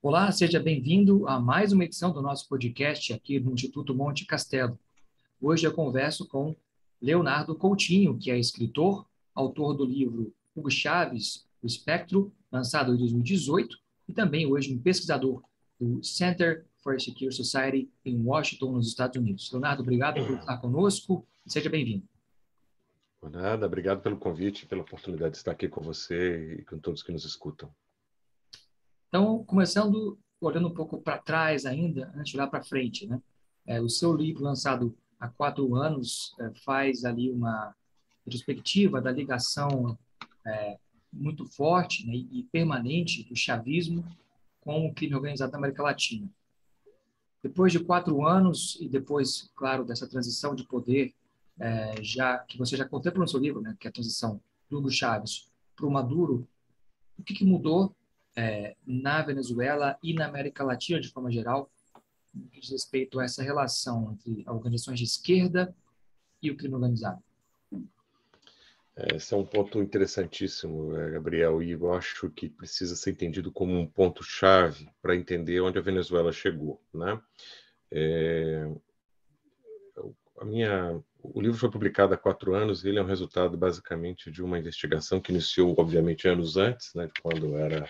Olá, seja bem-vindo a mais uma edição do nosso podcast aqui do Instituto Monte Castelo. Hoje eu converso com Leonardo Coutinho, que é escritor, autor do livro Hugo Chaves, O Espectro, lançado em 2018, e também hoje um pesquisador do Center for Secure Society em Washington, nos Estados Unidos. Leonardo, obrigado por estar conosco e seja bem-vindo. nada, obrigado pelo convite, pela oportunidade de estar aqui com você e com todos que nos escutam. Então, começando olhando um pouco para trás ainda, antes né, de olhar para frente, né? É, o seu livro lançado há quatro anos é, faz ali uma retrospectiva da ligação é, muito forte né, e permanente do chavismo com o crime organizado na América Latina. Depois de quatro anos e depois, claro, dessa transição de poder, é, já que você já contempla no seu livro, né, que é a transição do Hugo Chávez para o Maduro, o que, que mudou é, na Venezuela e na América Latina de forma geral, no diz respeito a essa relação entre organizações de esquerda e o crime organizado? É, esse é um ponto interessantíssimo, né, Gabriel, e eu acho que precisa ser entendido como um ponto-chave para entender onde a Venezuela chegou. Né? É... A minha... O livro foi publicado há quatro anos e ele é um resultado, basicamente, de uma investigação que iniciou, obviamente, anos antes, né, quando era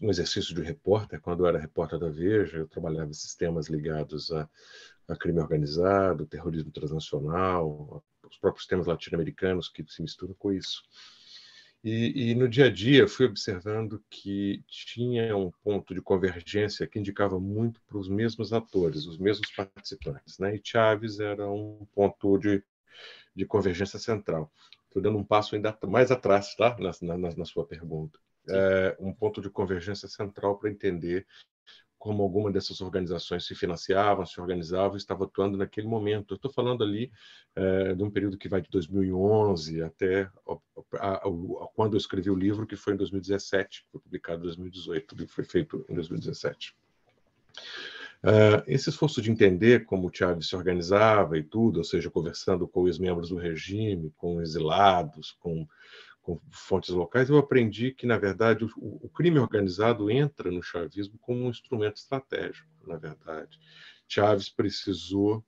no exercício de repórter, quando eu era repórter da Veja, eu trabalhava sistemas ligados a, a crime organizado, terrorismo transnacional, os próprios temas latino-americanos que se misturam com isso. E, e, no dia a dia fui observando que tinha um ponto de convergência que indicava muito para os mesmos atores, os mesmos participantes. Né? E Chaves era um ponto de, de convergência central. Estou dando um passo ainda mais atrás tá? na, na, na sua pergunta é, um ponto de convergência central para entender como alguma dessas organizações se financiavam, se organizavam, estava atuando naquele momento. estou falando ali é, de um período que vai de 2011 até a, a, a, quando eu escrevi o livro, que foi em 2017, foi publicado em 2018, que foi feito em 2017. Eh, esse esforço de entender como o Chávez se organizava e tudo, ou seja, conversando com os membros do regime, com exilados, com, com fontes locais, eu aprendi que, na verdade, o, o, crime organizado entra no chavismo como um instrumento estratégico, na verdade. Chaves precisou,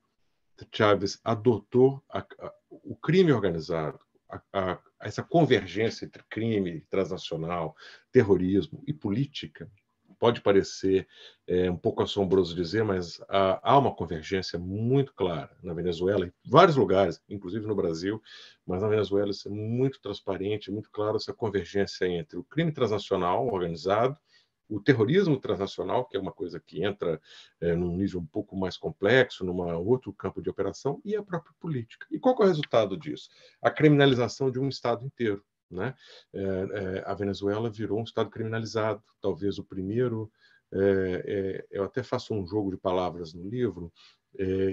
Chaves adotou a, a, o crime organizado, a, essa convergência entre crime transnacional, terrorismo e política, pode parecer é, um pouco assombroso dizer, mas há, há, uma convergência muito clara na Venezuela, em vários lugares, inclusive no Brasil, mas na Venezuela isso é muito transparente, muito claro essa convergência entre o crime transnacional organizado, o terrorismo transnacional, que é uma coisa que entra é, num nível um pouco mais complexo, num outro campo de operação, e a própria política. E qual é o resultado disso? A criminalização de um Estado inteiro né? É, a Venezuela virou um Estado criminalizado, talvez o primeiro. Eh, eu até faço um jogo de palavras no livro,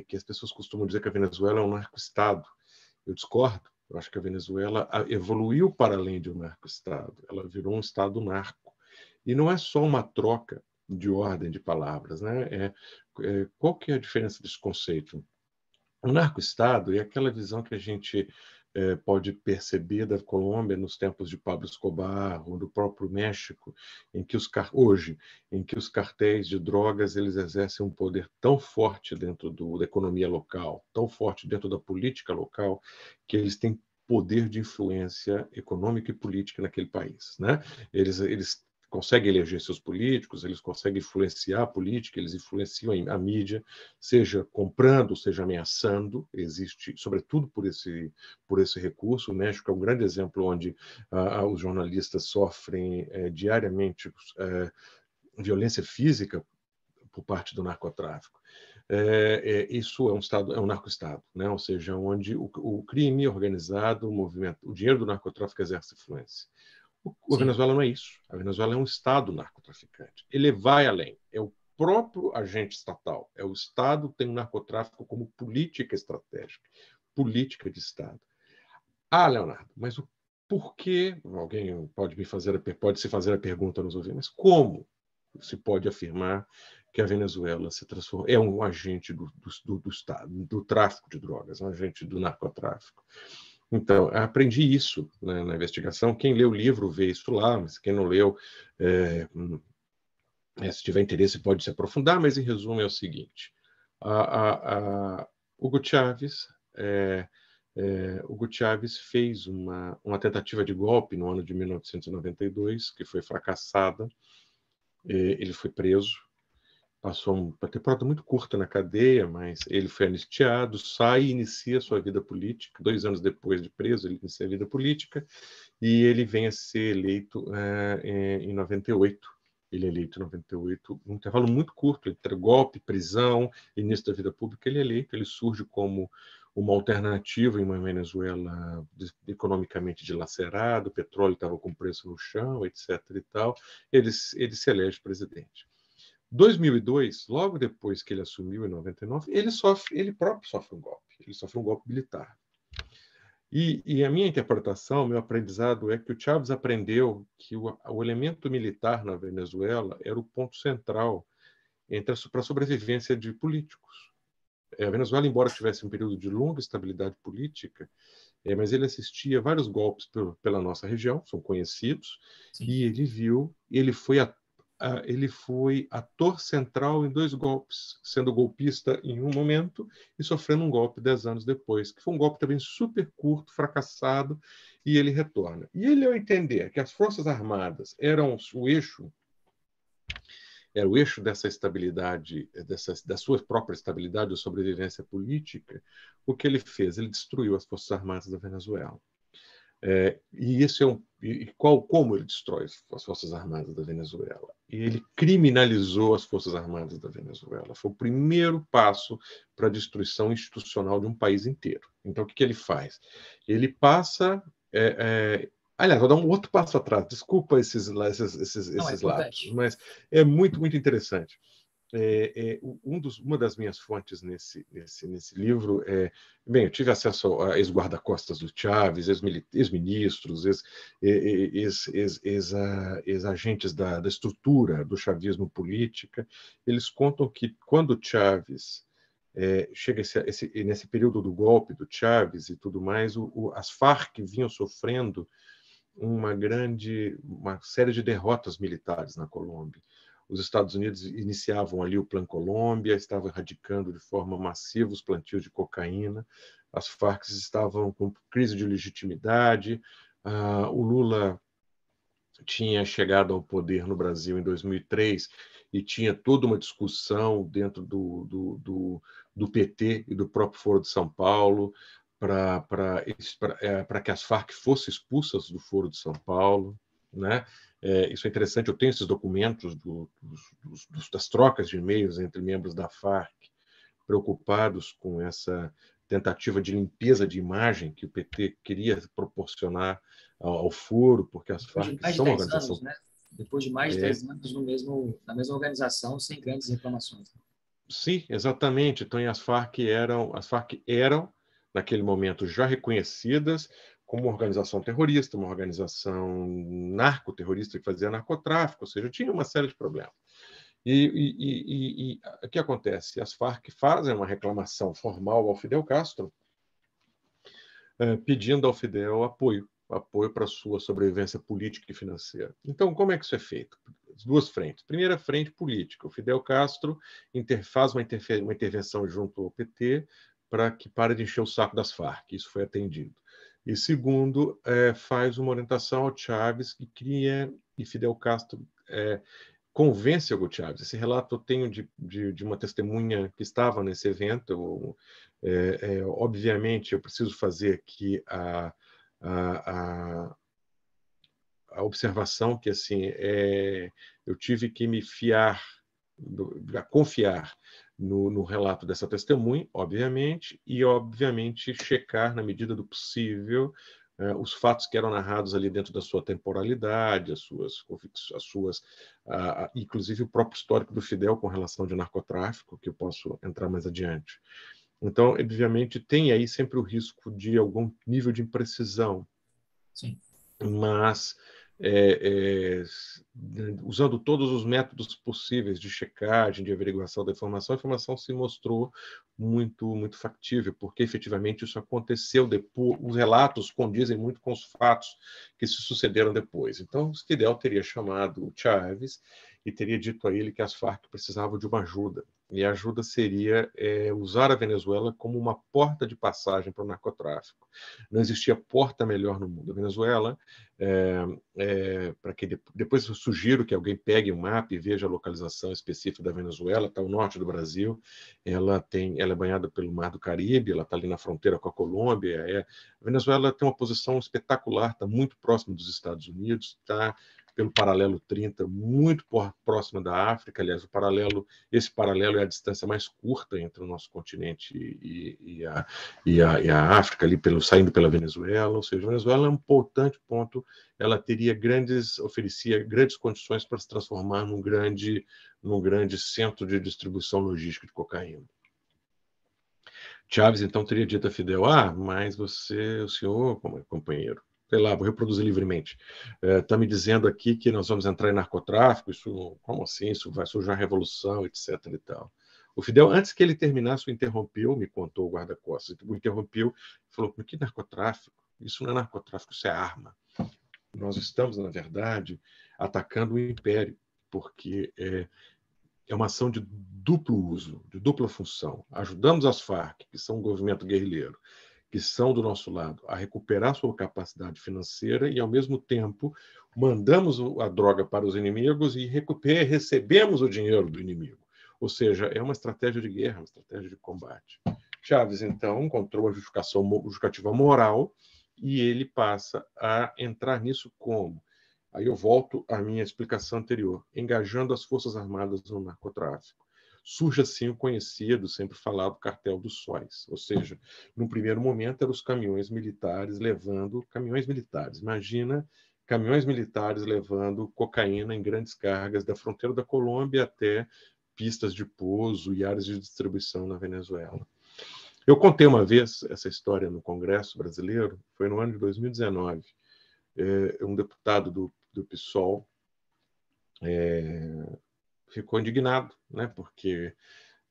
que as pessoas costumam dizer que a Venezuela é um narco-Estado. Eu discordo, eu acho que a Venezuela evoluiu para além de um narco-Estado, ela virou um Estado narco. E não é só uma troca de ordem de palavras. Né? É, é, qual que é a diferença desse conceito? O narco-Estado é aquela visão que a gente eh, pode perceber da Colômbia nos tempos de Pablo Escobar ou do próprio México, em que os hoje, em que os cartéis de drogas eles exercem um poder tão forte dentro do, da economia local, tão forte dentro da política local, que eles têm poder de influência econômica e política naquele país, né? Eles eles conseguem eleger seus políticos, eles conseguem influenciar a política, eles influenciam a mídia, seja comprando, seja ameaçando, existe, sobretudo por esse, por esse recurso. O México é um grande exemplo onde ah, ah os jornalistas sofrem eh, diariamente eh, violência física por parte do narcotráfico. É, é, isso é um estado é um narco-estado, né? ou seja, onde o, o crime organizado, o movimento, o dinheiro do narcotráfico exerce influência. A Venezuela não é isso. A Venezuela é um Estado narcotraficante. Ele vai além. É o próprio agente estatal. É o Estado tem o narcotráfico como política estratégica, política de Estado. Ah, Leonardo, mas o porquê? Alguém pode me fazer a, pode se fazer a pergunta nos ouvir, mas como se pode afirmar que a Venezuela se transforma é um agente do, do, do, do Estado, do tráfico de drogas, um agente do narcotráfico? Então, aprendi isso né, na investigação. Quem lê o livro vê isso lá, mas quem não leu, é, hum, é se tiver interesse, pode se aprofundar. Mas, em resumo, é o seguinte: a, a, a Hugo É, é, Hugo fez uma, uma tentativa de golpe no ano de 1992, que foi fracassada. É, ele foi preso passou uma temporada muito curta na cadeia, mas ele foi anistiado, sai e inicia sua vida política. Dois anos depois de preso, ele inicia a vida política e ele vem a ser eleito é, em 98. Ele é eleito em 98, um intervalo muito curto entre golpe, prisão, início da vida pública. Ele é eleito, ele surge como uma alternativa em uma Venezuela economicamente dilacerada, o petróleo estava com preço no chão, etc. E tal. Ele, ele se elege presidente. 2002, logo depois que ele assumiu em 99, ele sofre, ele próprio sofre um golpe, ele sofre um golpe militar. E, e a minha interpretação, meu aprendizado é que o Chávez aprendeu que o, o elemento militar na Venezuela era o ponto central entre para a sobrevivência de políticos. É, a Venezuela, embora tivesse um período de longa estabilidade política, é, mas ele assistia vários golpes pelo, pela nossa região, são conhecidos, Sim. e ele viu, ele foi a ah, ele foi ator central em dois golpes, sendo golpista em um momento e sofrendo um golpe dez anos depois, que foi um golpe também super curto, fracassado, e ele retorna. E ele, ao entender que as Forças Armadas eram o eixo era o eixo dessa estabilidade, dessa, da sua própria estabilidade ou sobrevivência política, o que ele fez? Ele destruiu as Forças Armadas da Venezuela. É, e esse é um e qual como ele destrói as forças armadas da Venezuela. E ele criminalizou as forças armadas da Venezuela. Foi o primeiro passo para a destruição institucional de um país inteiro. Então o que, que ele faz? Ele passa é, é, Aliás, vou dar um outro passo atrás. Desculpa esses, esses, esses, é esses é mas é muito, muito interessante é, é, um dos, uma das minhas fontes nesse, nesse, nesse livro é. Bem, eu tive acesso a ex-guarda-costas do Chaves, ex-ministros, ex-agentes da, da estrutura do chavismo política. Eles contam que quando Chaves. É, chega esse, esse, nesse período do golpe do Chaves e tudo mais, o, o, as Farc vinham sofrendo uma grande, uma série de derrotas militares na Colômbia. Os Estados Unidos iniciavam ali o Plano Colômbia, estavam erradicando de forma massiva os plantios de cocaína, as Farc estavam com crise de legitimidade, uh, o Lula tinha chegado ao poder no Brasil em 2003 e tinha toda uma discussão dentro do, do, do, do PT e do próprio Foro de São Paulo para eh, que as Farc fossem expulsas do Foro de São Paulo. Né? É, isso é interessante, eu tenho esses documentos do, dos, dos, das trocas de e-mails entre membros da FARC, preocupados com essa tentativa de limpeza de imagem que o PT queria proporcionar ao, ao porque as FARC são uma organização... Anos, né? Depois de mais de 10 é. anos no mesmo, na mesma organização, sem grandes reclamações. Sim, exatamente. Então, as FARC eram, as FARC eram naquele momento já reconhecidas como uma organização terrorista, uma organização narcoterrorista que fazia narcotráfico, ou seja, tinha uma série de problemas. E, o que acontece? As Farc fazem uma reclamação formal ao Fidel Castro, eh, pedindo ao Fidel apoio, apoio para sua sobrevivência política e financeira. Então, como é que isso é feito? As duas frentes. Primeira frente política. O Fidel Castro inter, faz uma, uma intervenção junto ao PT para que pare de encher o saco das Farc. Isso foi atendido. E segundo, é, faz uma orientação ao Chaves que cria, e Fidel Castro é, convence o Chaves. Esse relato eu tenho de, de, de uma testemunha que estava nesse evento. É, é, obviamente, eu preciso fazer aqui a, a, a a observação que assim é, eu tive que me fiar, a confiar no, no, relato dessa testemunha, obviamente, e obviamente checar, na medida do possível, eh, os fatos que eram narrados ali dentro da sua temporalidade, as suas, as suas ah, inclusive o próprio histórico do Fidel com relação de narcotráfico, que eu posso entrar mais adiante. Então, obviamente, tem aí sempre o risco de algum nível de imprecisão. Sim. Mas é, é, usando todos os métodos possíveis de checagem, de averiguação da informação, a informação se mostrou muito, muito factível, porque efetivamente isso aconteceu depois, os relatos condizem muito com os fatos que se sucederam depois. Então, Fidel teria chamado o Chaves e teria dito a ele que as Farc precisavam de uma ajuda. E ajuda seria é, usar a Venezuela como uma porta de passagem para o narcotráfico. Não existia porta melhor no mundo. A Venezuela, é, é, para que de, depois eu sugiro que alguém pegue um mapa e veja a localização específica da Venezuela, está ao norte do Brasil. Ela tem, ela é banhada pelo Mar do Caribe, ela está ali na fronteira com a Colômbia. É, a Venezuela tem uma posição espetacular, está muito próximo dos Estados Unidos, está pelo paralelo 30, muito próximo próxima da África. Aliás, o paralelo, esse paralelo é a distância mais curta entre o nosso continente e, e, a, e, a, e a, África, ali pelo, saindo pela Venezuela. Ou seja, a Venezuela é um importante ponto. Ela teria grandes, oferecia grandes condições para se transformar num grande, num grande centro de distribuição logística de cocaína. Chaves então teria dito a Fidel: Ah, mas você, o senhor, como é companheiro, sei lá, vou reproduzir livremente, está é, tá me dizendo aqui que nós vamos entrar em narcotráfico, isso, como assim, isso vai surgir uma revolução, etc e tal. O Fidel, antes que ele terminasse, o interrompeu, me contou o guarda-costas, o interrompeu falou, que narcotráfico? Isso não é narcotráfico, isso é arma. Nós estamos, na verdade, atacando o império, porque é, é uma ação de duplo uso, de dupla função. Ajudamos as Farc, que são um movimento guerrilheiro, que são do nosso lado a recuperar sua capacidade financeira e, ao mesmo tempo, mandamos a droga para os inimigos e recebemos o dinheiro do inimigo. Ou seja, é uma estratégia de guerra, uma estratégia de combate. Chaves, então, encontrou a justificação justificativa moral e ele passa a entrar nisso como? Aí eu volto à minha explicação anterior, engajando as Forças Armadas no narcotráfico surge assim o conhecido, sempre falado, cartel dos sóis. Ou seja, no primeiro momento eram os caminhões militares levando caminhões militares. Imagina caminhões militares levando cocaína em grandes cargas da fronteira da Colômbia até pistas de pouso e áreas de distribuição na Venezuela. Eu contei uma vez essa história no Congresso brasileiro, foi no ano de 2019. É, um deputado do, do PSOL, é, ficou indignado, né? Porque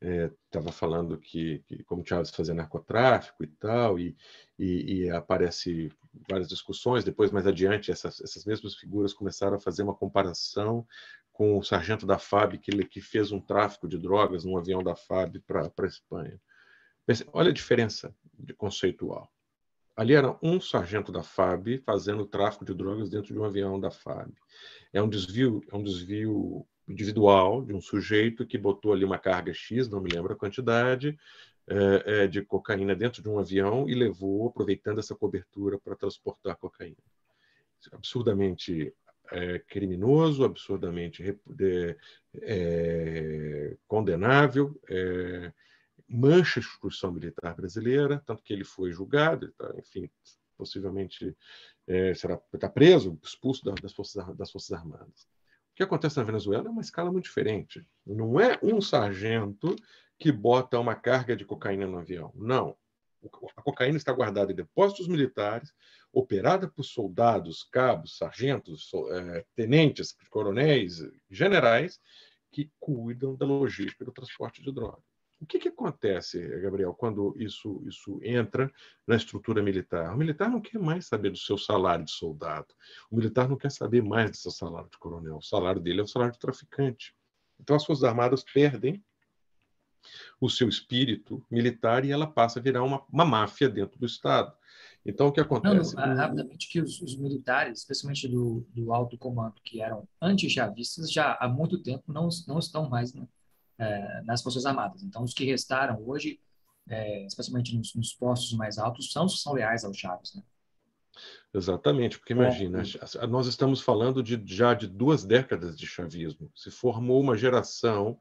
estava é, falando que, que, como o Chaves fazia narcotráfico e tal, e, e, e, aparece várias discussões. Depois, mais adiante, essas, essas mesmas figuras começaram a fazer uma comparação com o sargento da FAB, que, que fez um tráfico de drogas num avião da FAB para a Espanha. olha a diferença de conceitual. Ali era um sargento da FAB fazendo tráfico de drogas dentro de um avião da FAB. É um desvio, é um desvio individual de um sujeito que botou ali uma carga X, não me lembro a quantidade, é, de cocaína dentro de um avião e levou, aproveitando essa cobertura, para transportar cocaína. É absurdamente é, criminoso, absurdamente é, condenável, mancha a instrução militar brasileira, tanto que ele foi julgado, tá, enfim, possivelmente será, está preso, expulso das Forças, das Forças Armadas. O que acontece na Venezuela é uma escala muito diferente. Não é um sargento que bota uma carga de cocaína no avião. Não. A cocaína está guardada em depósitos militares, operada por soldados, cabos, sargentos, é, tenentes, coronéis, generais, que cuidam da logística do transporte de drogas. O que, que acontece, Gabriel, quando isso, isso entra na estrutura militar? O militar não quer mais saber do seu salário de soldado. O militar não quer saber mais do seu salário de coronel. O salário dele é o salário de traficante. Então as Forças Armadas perdem o seu espírito militar e ela passa a virar uma, uma máfia dentro do Estado. Então, o que acontece? Não, não, rapidamente, que os, os, militares, especialmente do, do alto comando, que eram anti-chavistas, já há muito tempo não, não estão mais né? é, nas Forças Armadas. Então, os que restaram hoje, é, especialmente nos, nos, postos mais altos, são são leais ao Chaves, né? Exatamente, porque imagina, é. nós estamos falando de já de duas décadas de chavismo. Se formou uma geração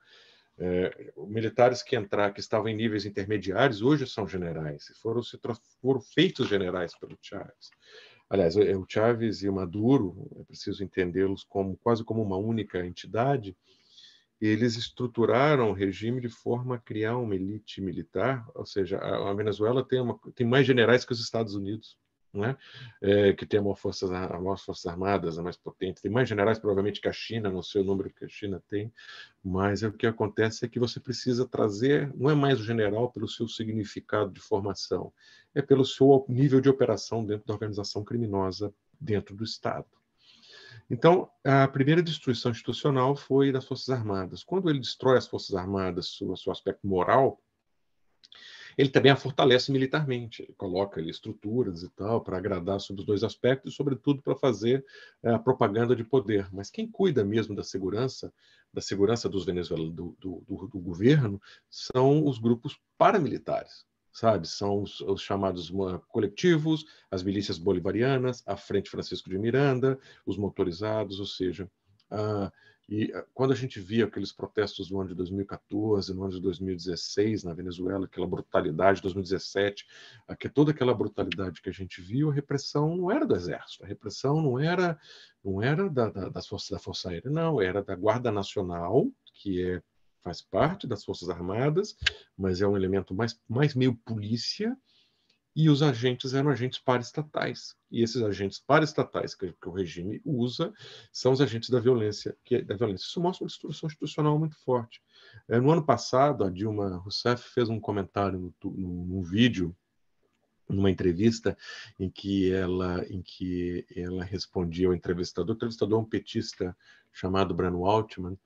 é, militares que entrar que estavam em níveis intermediários hoje são generais, foram se foram feitos generais pelo Chávez. Aliás, o Chávez e o Maduro, é preciso entendê-los como quase como uma única entidade, eles estruturaram o regime de forma a criar uma elite militar, ou seja, a Venezuela tem, uma, tem mais generais que os Estados Unidos, né? é, que tem a maior, força, a armadas, a mais potente, tem mais generais provavelmente que a China, não sei o número que a China tem, mas é, o que acontece é que você precisa trazer, não é mais o general pelo seu significado de formação, é pelo seu nível de operação dentro da organização criminosa, dentro do Estado. Então, a primeira destruição institucional foi das Forças Armadas. Quando ele destrói as Forças Armadas o seu aspecto moral, ele também a fortalece militarmente. Ele coloca ali estruturas e tal para agradar sobre os dois aspectos e, sobretudo, para fazer a eh, propaganda de poder. Mas quem cuida mesmo da segurança, da segurança dos venezuelanos, do, do, do, do governo, são os grupos paramilitares sabe? São os, os, chamados coletivos, as milícias bolivarianas, a Frente Francisco de Miranda, os motorizados, ou seja, ah, e ah, quando a gente via aqueles protestos no ano de 2014, no ano de 2016 na Venezuela, aquela brutalidade, 2017, ah, que toda aquela brutalidade que a gente viu, a repressão não era do exército, a repressão não era não era da, da, da, força, da força aérea, não, era da Guarda Nacional, que é faz parte das Forças Armadas, mas é um elemento mais, mais meio polícia, e os agentes eram agentes paraestatais. E esses agentes paraestatais que, que o regime usa são os agentes da violência, que, da violência. Isso mostra uma destruição institucional muito forte. É, no ano passado, a Dilma Rousseff fez um comentário no, no, num vídeo numa entrevista em que ela em que ela respondia ao entrevistador, o entrevistador é um petista chamado Brano Altman,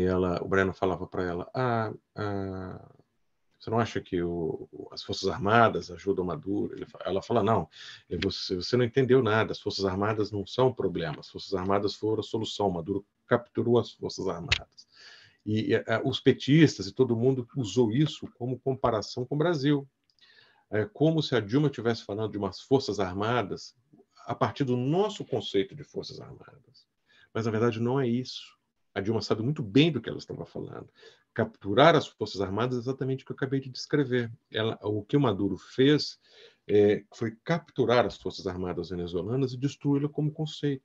ela, o Breno falava para ela, ah, ah, você não acha que o, as Forças Armadas ajudam Maduro? Ele, ela fala, não, é você, você não entendeu nada, as Forças Armadas não são o problema, as Forças Armadas foram a solução, Maduro capturou as Forças Armadas. E a, eh, os petistas e todo mundo usou isso como comparação com o Brasil. É como se a Dilma estivesse falando de umas Forças Armadas a partir do nosso conceito de Forças Armadas. Mas, na verdade, não é isso a Dilma sabe muito bem do que ela estava falando. Capturar as Forças Armadas é exatamente o que eu acabei de descrever. Ela, o que o Maduro fez é, foi capturar as Forças Armadas venezuelanas e destruí-la como conceito.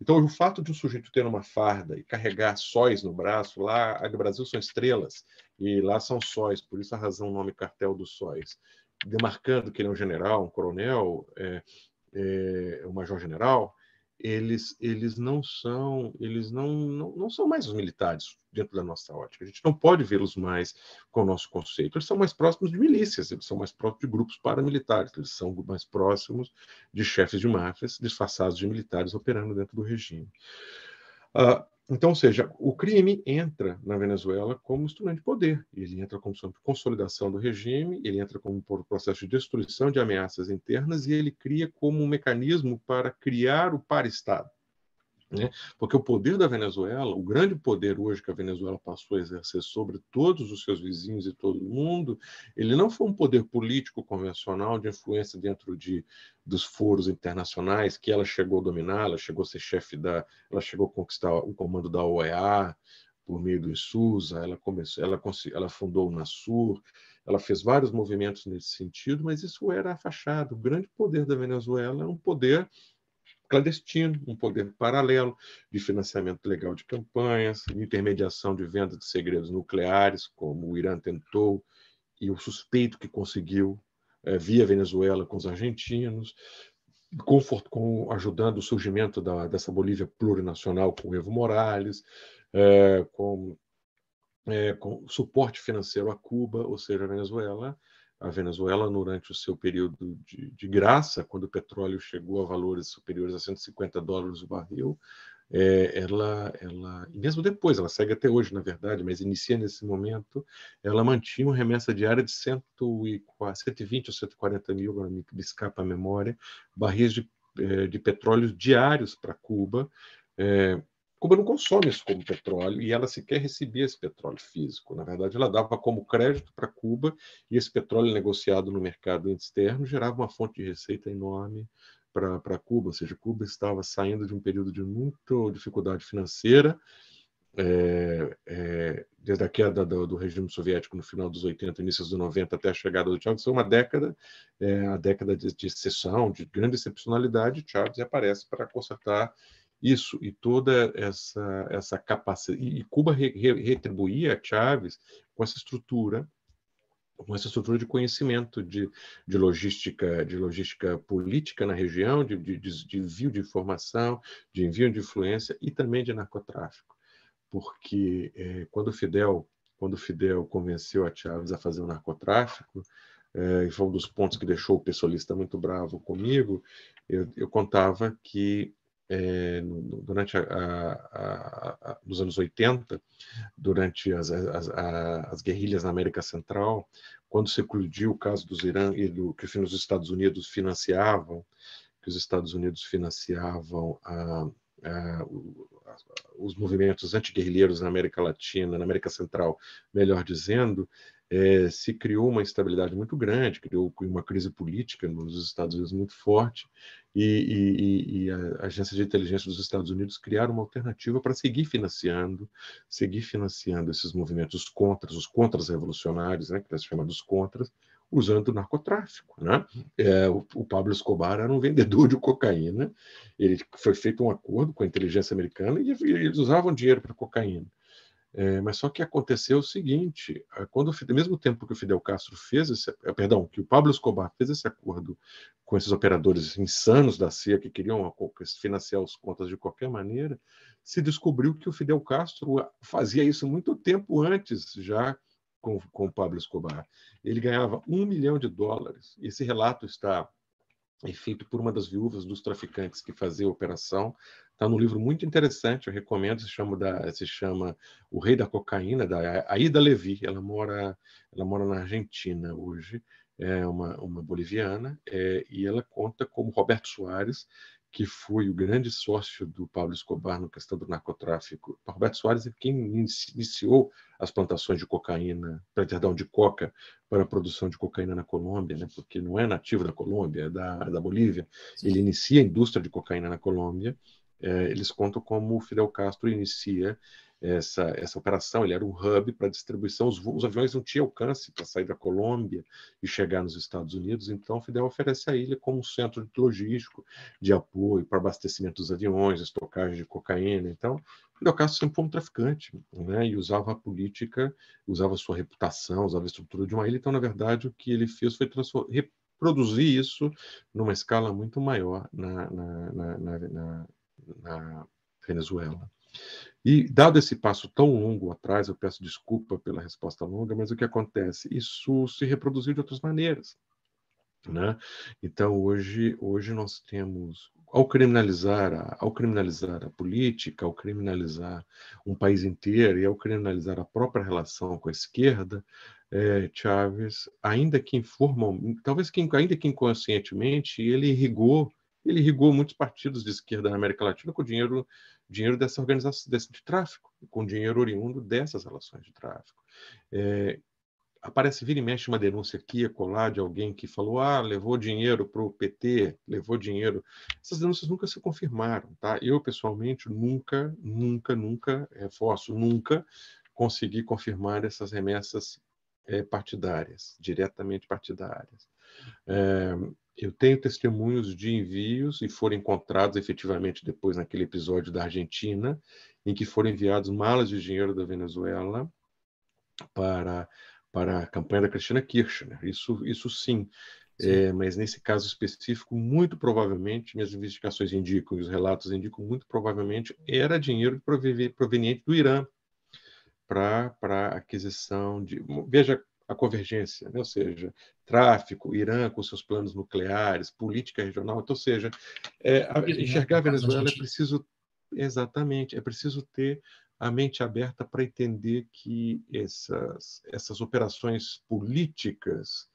Então, o fato de um sujeito ter uma farda e carregar sóis no braço, lá ah, no Brasil são estrelas e lá são sóis, por isso a razão o nome cartel dos sóis, demarcando que ele é um general, um coronel, é, é, um major-general, eles, eles não são eles não, não, não são mais os militares dentro da nossa ótica. A gente não pode vê-los mais com o nosso conceito. Eles são mais próximos de milícias, eles são mais próximos de grupos paramilitares, eles são mais próximos de chefes de máfias disfarçados de militares operando dentro do regime. Uh, então, ou seja, o crime entra na Venezuela como instrumento de poder, ele entra como instrumento de consolidação do regime, ele entra como por processo de destruição de ameaças internas e ele cria como um mecanismo para criar o par-estado. Né? Porque o poder da Venezuela, o grande poder hoje que a Venezuela passou a exercer sobre todos os seus vizinhos e todo mundo, ele não foi um poder político convencional de influência dentro de dos foros internacionais que ela chegou a dominar, ela chegou a ser chefe da, ela chegou a conquistar o comando da OEA, por meio do SUSA, ela, começou, ela, ela fundou o NASUR, ela fez vários movimentos nesse sentido, mas isso era a fachada. O grande poder da Venezuela é um poder clandestino, um poder paralelo de financiamento legal de campanhas, intermediação de venda de segredos nucleares, como o Irã tentou, e o suspeito que conseguiu eh, via Venezuela com os argentinos, conforto com, ajudando o surgimento da, dessa Bolívia plurinacional com Evo Morales, eh, com, eh, com suporte financeiro a Cuba, ou seja, a Venezuela a Venezuela durante o seu período de, de graça, quando o petróleo chegou a valores superiores a 150 dólares o barril, é, ela, ela, e mesmo depois, ela segue até hoje, na verdade, mas inicia nesse momento, ela mantinha uma remessa diária de 120 ou 140 mil, agora me escapa a memória, barris de, é, de petróleo diários para Cuba, é, Cuba não consome isso como petróleo e ela sequer recebia esse petróleo físico. Na verdade, ela dava como crédito para Cuba e esse petróleo negociado no mercado externo gerava uma fonte de receita enorme para Cuba. Ou seja, Cuba estava saindo de um período de muita dificuldade financeira é, é, desde a queda do, do, regime soviético no final dos 80, inícios dos 90 até a chegada do Chávez, foi é uma década, é, a década de, de exceção, de grande excepcionalidade. Chávez aparece para consertar isso e toda essa essa capacidade e Cuba re, re, retribuía a Chávez com essa estrutura com essa estrutura de conhecimento de, de logística de logística política na região de, de, de envio de informação de envio de influência e também de narcotráfico porque é, quando Fidel quando Fidel convenceu a Chávez a fazer o narcotráfico é, e foi um dos pontos que deixou o pessoalista muito bravo comigo eu, eu contava que é, durante a, a, a, nos anos 80, durante as, as, as, guerrilhas na América Central, quando se eclodiu o caso dos Irã e do que os Estados Unidos financiavam, que os Estados Unidos financiavam os movimentos antiguerrilheiros na América Latina, na América Central, melhor dizendo, é, se criou uma instabilidade muito grande, criou uma crise política nos Estados Unidos muito forte, e, e, e a agência de inteligência dos Estados Unidos criaram uma alternativa para seguir financiando, seguir financiando esses movimentos contra os contras revolucionários, né, que nós chamamos dos contras, usando o narcotráfico. Né? É, o, o, Pablo Escobar era um vendedor de cocaína, ele foi feito um acordo com a inteligência americana e, e eles usavam dinheiro para cocaína. É, mas só que aconteceu o seguinte: quando ao mesmo tempo que o Fidel Castro fez esse, eh, perdão, que o Pablo Escobar fez esse acordo com esses operadores insanos da CIA que queriam financiar as contas de qualquer maneira, se descobriu que o Fidel Castro fazia isso muito tempo antes já com, com o Pablo Escobar. Ele ganhava um milhão de dólares. Esse relato está é feito por uma das viúvas dos traficantes que fazia a operação. Está num livro muito interessante, eu recomendo, se chama, da, se chama O Rei da Cocaína, da Aida Levi. Ela mora, ela mora na Argentina hoje, é uma, uma boliviana, é, e ela conta como Roberto Soares que foi o grande sócio do Pablo Escobar no questão do narcotráfico. Roberto Soares é quem iniciou as plantações de cocaína, perdão, de coca para a produção de cocaína na Colômbia, né? porque não é nativo da Colômbia, é da, da Bolívia. Sim. Ele inicia a indústria de cocaína na Colômbia. É, eles contam como Fidel Castro inicia essa, essa operação, ele era um hub para distribuição, os, os, aviões não tinham alcance para sair da Colômbia e chegar nos Estados Unidos, então Fidel oferece a ilha como um centro de logístico, de apoio para abastecimento dos aviões, estocagem de cocaína, então Fidel Castro sempre foi um traficante, né, e usava a política, usava a sua reputação, usava a estrutura de uma ilha, então na verdade o que ele fez foi reproduzir isso numa escala muito maior na, na, na, na Venezuela. E, dado esse passo tão longo atrás, eu peço desculpa pela resposta longa, mas o que acontece? Isso se reproduziu de outras maneiras. Né? Então, hoje, hoje nós temos, ao criminalizar, a, ao criminalizar a política, ao criminalizar um país inteiro e ao criminalizar a própria relação com a esquerda, é, Chaves, ainda que informal, talvez que, ainda que inconscientemente, ele irrigou ele irrigou muitos partidos de esquerda na América Latina com dinheiro dinheiro dessa organização desse, de tráfico, com dinheiro oriundo dessas relações de tráfico. É, aparece vira e mexe uma denúncia aqui, colar de alguém que falou, ah, levou dinheiro para o PT, levou dinheiro. Essas denúncias nunca se confirmaram, tá? Eu, pessoalmente, nunca, nunca, nunca, reforço, nunca consegui confirmar essas remessas é, partidárias, diretamente partidárias. É, eu tenho testemunhos de envios e foram encontrados efetivamente depois naquele episódio da Argentina, em que foram enviados malas de dinheiro da Venezuela para, para a campanha da Cristina Kirchner. Isso, isso sim. É, sim. É, mas nesse caso específico, muito provavelmente, minhas investigações indicam, e os relatos indicam, muito provavelmente era dinheiro proveniente do Irã, para aquisição de. Veja a convergência, né? ou seja, tráfico, Irã com seus planos nucleares, política regional, então, ou seja, é, a, enxergar a né, Venezuela é preciso exatamente, é preciso ter a mente aberta para entender que essas essas operações políticas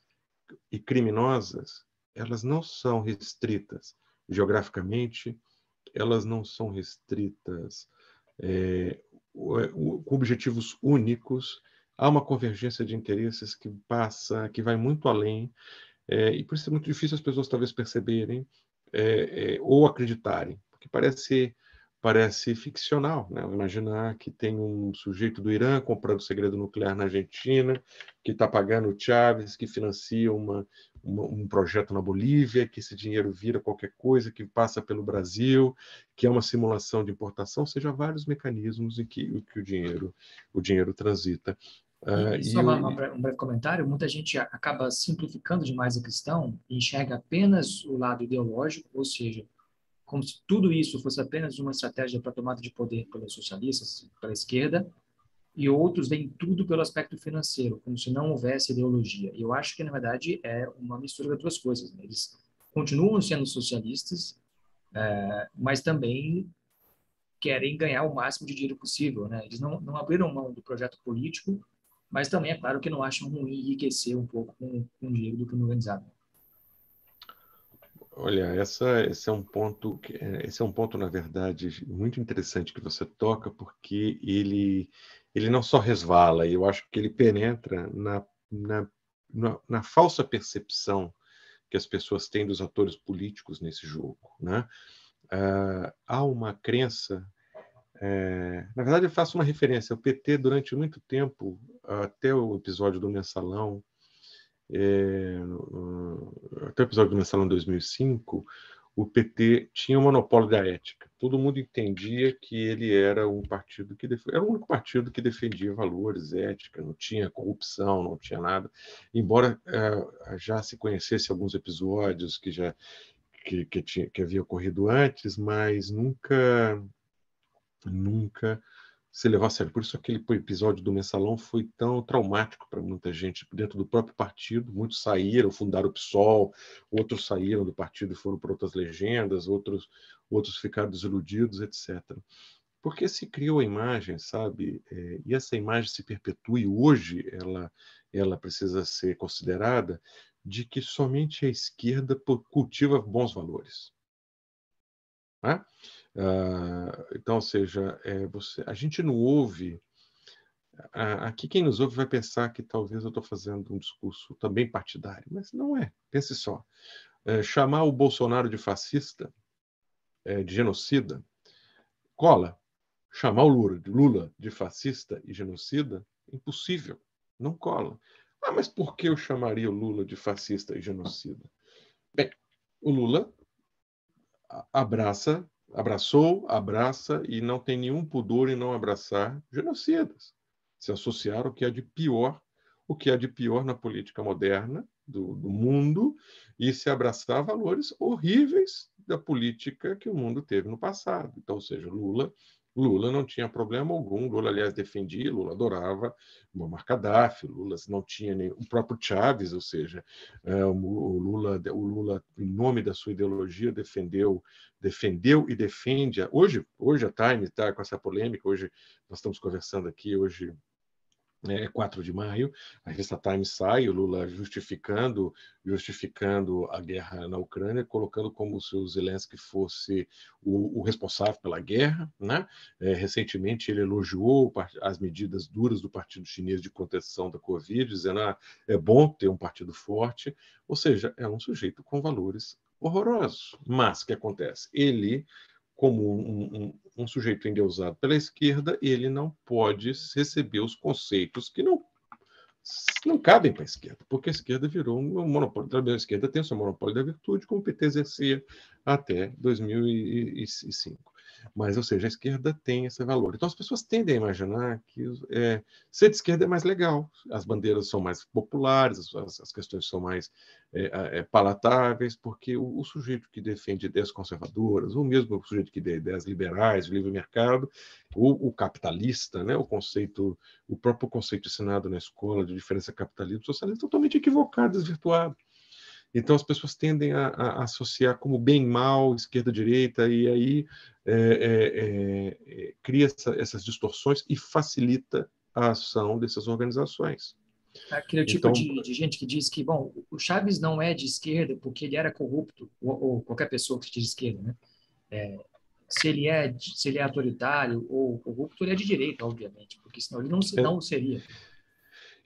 e criminosas elas não são restritas geograficamente, elas não são restritas é, com objetivos únicos, há uma convergência de interesses que passa, que vai muito além, é, e por isso é muito difícil as pessoas talvez perceberem é, é, ou acreditarem, porque parece parece ficcional. Né? Imaginar que tem um sujeito do Irã comprando segredo nuclear na Argentina, que está pagando o Chávez, que financia uma, uma, um projeto na Bolívia, que esse dinheiro vira qualquer coisa, que passa pelo Brasil, que é uma simulação de importação, seja vários mecanismos em que, que o dinheiro o dinheiro transita. E, ah, só e uma, uma, um breve comentário, muita gente acaba simplificando demais a questão e enxerga apenas o lado ideológico, ou seja, como se tudo isso fosse apenas uma estratégia para tomada de poder pelos socialistas, pela esquerda, e outros veem tudo pelo aspecto financeiro, como se não houvesse ideologia. E eu acho que, na verdade, é uma mistura das duas coisas. Né? Eles continuam sendo socialistas, é, mas também querem ganhar o máximo de dinheiro possível. Né? Eles não, não abriram mão do projeto político, mas também é claro que não acham ruim enriquecer um pouco com, com o dinheiro do crime organizado. Olha, essa, esse é um ponto, é, esse é um ponto na verdade muito interessante que você toca, porque ele ele não só resvala, eu acho que ele penetra na, na, na, na falsa percepção que as pessoas têm dos atores políticos nesse jogo, né? Ah, há uma crença, é, na verdade eu faço uma referência, o PT durante muito tempo, até o episódio do Mensalão, é, até o episódio do Mensalão 2005, o PT tinha o monopólio da ética. Todo mundo entendia que ele era um partido que era o único partido que defendia valores, ética, não tinha corrupção, não tinha nada. Embora é, já se conhecesse alguns episódios que já que, que, tinha, que havia ocorrido antes, mas nunca nunca se levar a sério. Por isso aquele episódio do Mensalão foi tão traumático para muita gente dentro do próprio partido. Muitos saíram, fundaram o PSOL, outros saíram do partido e foram para outras legendas, outros, outros ficaram desiludidos, etc. Porque se criou a imagem, sabe? É, e essa imagem se perpetua e hoje ela, ela precisa ser considerada de que somente a esquerda cultiva bons valores. Né? Ah, então, ou seja, é, você, a gente não ouve. aqui quem nos ouve vai pensar que talvez eu estou fazendo um discurso também partidário, mas não é. Pense só. É, chamar o Bolsonaro de fascista, é, de genocida, cola. Chamar o Lula, Lula de fascista e genocida, impossível, não cola. Ah, mas por que eu chamaria o Lula de fascista e genocida? Bem, o Lula abraça abraçou, abraça e não tem nenhum pudor em não abraçar genocidas. Se associaram ao que há de pior, o que há de pior na política moderna do, do mundo e se abraçar valores horríveis da política que o mundo teve no passado. Então, ou seja, Lula Lula não tinha problema algum. Lula, aliás, defendia, Lula adorava marca Gaddafi, Lula não tinha nem o próprio Chávez, ou seja, é, o Lula, o Lula, em nome da sua ideologia, defendeu, defendeu e defende. Hoje, hoje a Time está com essa polêmica. Hoje nós estamos conversando aqui. Hoje é, né, 4 de maio, a revista Time sai, o Lula justificando, justificando a guerra na Ucrânia, colocando como se o Zelensky fosse o, o responsável pela guerra. Né? É, recentemente, ele elogiou as medidas duras do Partido Chinês de proteção da Covid, dizendo ah, é bom ter um partido forte, ou seja, é um sujeito com valores horrorosos. Mas o que acontece? Ele como um, um, um sujeito endeusado pela esquerda, ele não pode receber os conceitos que não não cabem para a esquerda, porque a esquerda virou um monopólio. A esquerda tem o seu monopólio da virtude, como o PT exercia até 2005. Mas, ou seja, a esquerda tem esse valor. Então, as pessoas tendem a imaginar que é, ser de esquerda é mais legal, as bandeiras são mais populares, as, as questões são mais é, é, palatáveis, porque o, o, sujeito que defende ideias conservadoras, ou mesmo o sujeito que defende ideias liberais, livre mercado, ou o capitalista, né, o conceito, o próprio conceito ensinado na escola de diferença capitalismo-socialismo, é totalmente equivocado, desvirtuado. Então as pessoas tendem a, a associar como bem mal, esquerda direita, e aí é, é, é, é cria essa, essas distorções e facilita a ação dessas organizações. É aquele tipo então, tipo de, de, gente que diz que, bom, o Chaves não é de esquerda porque ele era corrupto, ou, ou qualquer pessoa que de esquerda, né? É, se, ele é, se ele é autoritário ou corrupto, ele é de direita, obviamente, porque senão ele não, é, não seria.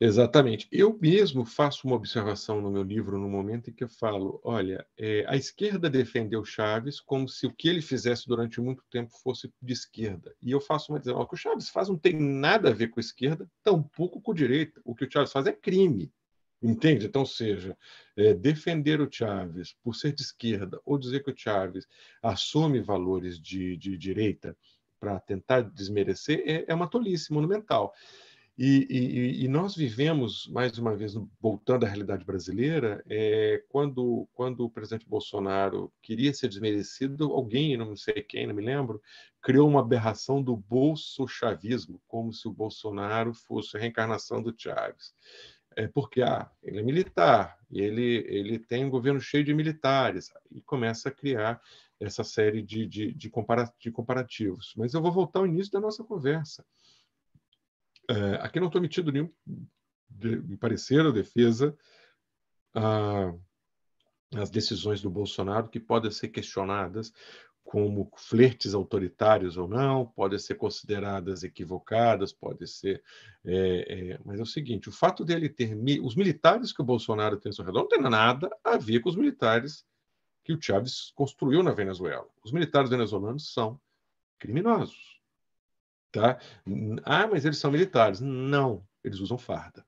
Exatamente. Eu mesmo faço uma observação no meu livro no momento em que eu falo: olha, é, a esquerda defendeu Chaves como se o que ele fizesse durante muito tempo fosse de esquerda. E eu faço uma dizendo: o que o Chaves faz não tem nada a ver com a esquerda, tampouco com a direita. O que o Chaves faz é crime. Entende? Então, seja, é, defender o Chaves por ser de esquerda ou dizer que o Chaves assume valores de, de direita para tentar desmerecer é, é uma tolice monumental. E, e, e, nós vivemos, mais uma vez, voltando à realidade brasileira, é, quando, quando o presidente Bolsonaro queria ser desmerecido, alguém, não sei quem, não me lembro, criou uma aberração do bolso-chavismo, como se o Bolsonaro fosse a reencarnação do Chaves. É porque ah, ele é militar, ele, ele tem um governo cheio de militares, e começa a criar essa série de, de, de comparativos. Mas eu vou voltar ao início da nossa conversa é, aqui não estou emitindo nenhum de, parecer ou defesa às decisões do Bolsonaro, que podem ser questionadas como flertes autoritários ou não, podem ser consideradas equivocadas, podem ser. É, é, mas é o seguinte: o fato dele ter. Os militares que o Bolsonaro tem ao seu redor não tem nada a ver com os militares que o Chávez construiu na Venezuela. Os militares venezuelanos são criminosos Tá? Ah, mas eles são militares. Não, eles usam farda.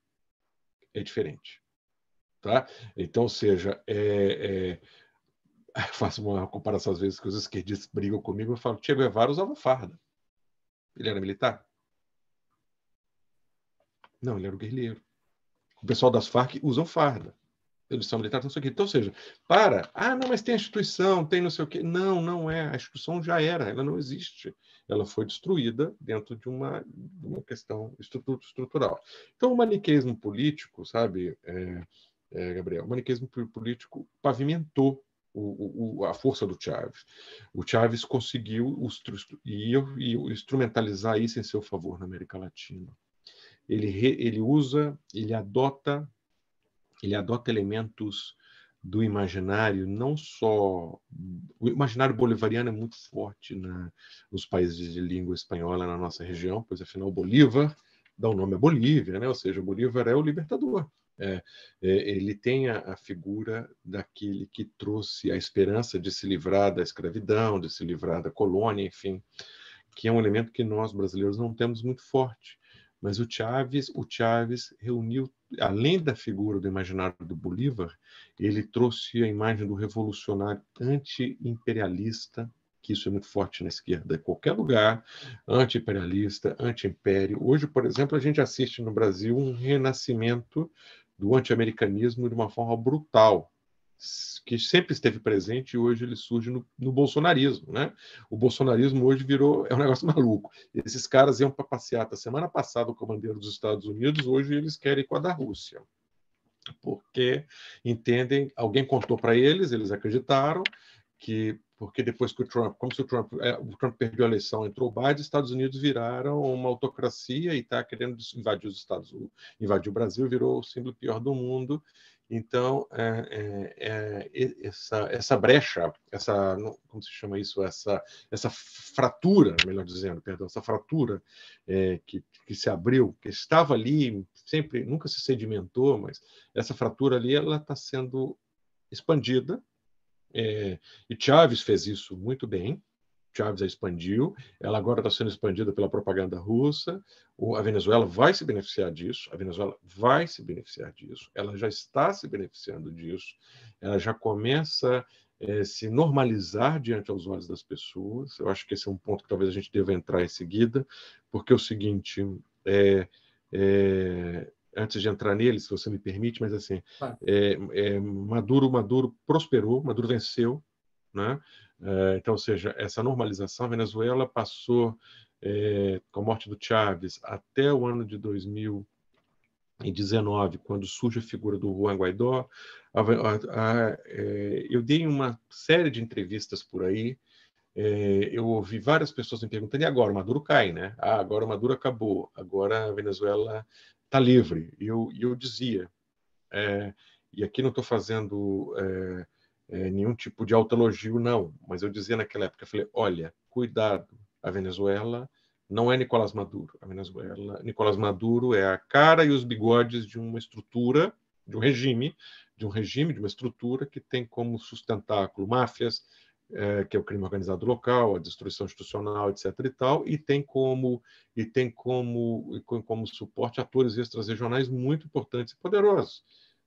É diferente. Tá? Então, ou seja, é, é... faço uma comparação às vezes que os esquerdistas brigam comigo, eu falo, Che Guevara usava farda. Ele era militar? Não, ele era um guerrilheiro. O pessoal das Farc usam farda lição militar, não sei o quê. Então, ou seja, para, ah, não, mas tem a instituição, tem não sei o quê. Não, não é. A instituição já era, ela não existe. Ela foi destruída dentro de uma, de uma questão estrutural. Então, o maniqueísmo político, sabe, é, é, Gabriel, o maniqueísmo político pavimentou o, o, a força do Chaves. O Chaves conseguiu e instrumentalizar isso em seu favor na América Latina. Ele, re, ele usa, ele adota ele adota elementos do imaginário, não só. O imaginário bolivariano é muito forte na, nos países de língua espanhola na nossa região, pois afinal Bolívar dá o nome a Bolívia, né? ou seja, Bolívar é o libertador. É, é, ele tem a, a, figura daquele que trouxe a esperança de se livrar da escravidão, de se livrar da colônia, enfim, que é um elemento que nós brasileiros não temos muito forte. Mas o Chaves, o Chaves reuniu além da figura do imaginário do Bolívar, ele trouxe a imagem do revolucionário anti-imperialista, que isso é muito forte na esquerda, em qualquer lugar, anti-imperialista, anti-império. Hoje, por exemplo, a gente assiste no Brasil um renascimento do anti-americanismo de uma forma brutal que sempre esteve presente e hoje ele surge no, no, bolsonarismo, né? O bolsonarismo hoje virou é um negócio maluco. Esses caras iam para passeata semana passada com a bandeira dos Estados Unidos, hoje eles querem com a da Rússia, porque entendem, alguém contou para eles, eles acreditaram que porque depois que o Trump, como se o Trump, é, o Trump perdeu a eleição, entrou o Biden, Estados Unidos viraram uma autocracia e está querendo invadir os Estados, Unidos, invadir o Brasil, virou o símbolo pior do mundo então, é, é, é, essa, essa brecha, essa, como se chama isso, essa, essa fratura, melhor dizendo, perdão, essa fratura é, que, que se abriu, que estava ali, sempre, nunca se sedimentou, mas essa fratura ali, ela está sendo expandida, é, e Chaves fez isso muito bem, Chávez a expandiu, ela agora está sendo expandida pela propaganda russa. a Venezuela vai se beneficiar disso, a Venezuela vai se beneficiar disso, ela já está se beneficiando disso, ela já começa é, se normalizar diante aos olhos das pessoas. Eu acho que esse é um ponto que talvez a gente deva entrar em seguida, porque é o seguinte, é, é, antes de entrar nele, se você me permite, mas assim, é, é, Maduro, Maduro prosperou, Maduro venceu, né? Eh, então, ou seja, essa normalização, a Venezuela passou é, com a morte do Chávez até o ano de 2019, quando surge a figura do Juan Guaidó. A, a, a, eh, eu dei uma série de entrevistas por aí, é, eu ouvi várias pessoas me perguntando, e agora? O Maduro cai, né? Ah, agora o Maduro acabou, agora a Venezuela está livre. E eu, eu dizia, e aqui não estou fazendo é, nenhum tipo de autoelogio, não. Mas eu dizia naquela época, eu falei, olha, cuidado, a Venezuela não é Nicolás Maduro. A Venezuela, Nicolás Maduro é a cara e os bigodes de uma estrutura, de um regime, de um regime, de uma estrutura que tem como sustentáculo máfias, é, que é o crime organizado local, a destruição institucional, etc. e tal, e tem como e tem como e como suporte atores extrarregionais muito importantes e poderosos.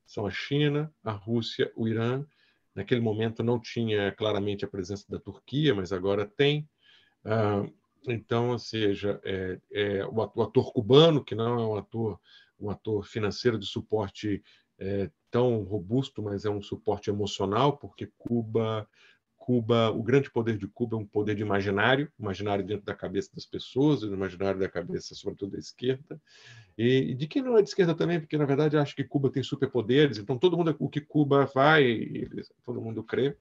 São a China, a Rússia, o Irã, Naquele momento não tinha claramente a presença da Turquia, mas agora tem. Ah, então, ou seja, é, é, o, ator, cubano, que não é um ator, um ator financeiro de suporte é, tão robusto, mas é um suporte emocional, porque Cuba Cuba, o grande poder de Cuba é um poder de imaginário, imaginário dentro da cabeça das pessoas, imaginário da cabeça, sobretudo da esquerda, e, de quem não é de esquerda também, porque na verdade acha que Cuba tem superpoderes, então todo mundo o que Cuba vai, todo mundo crê.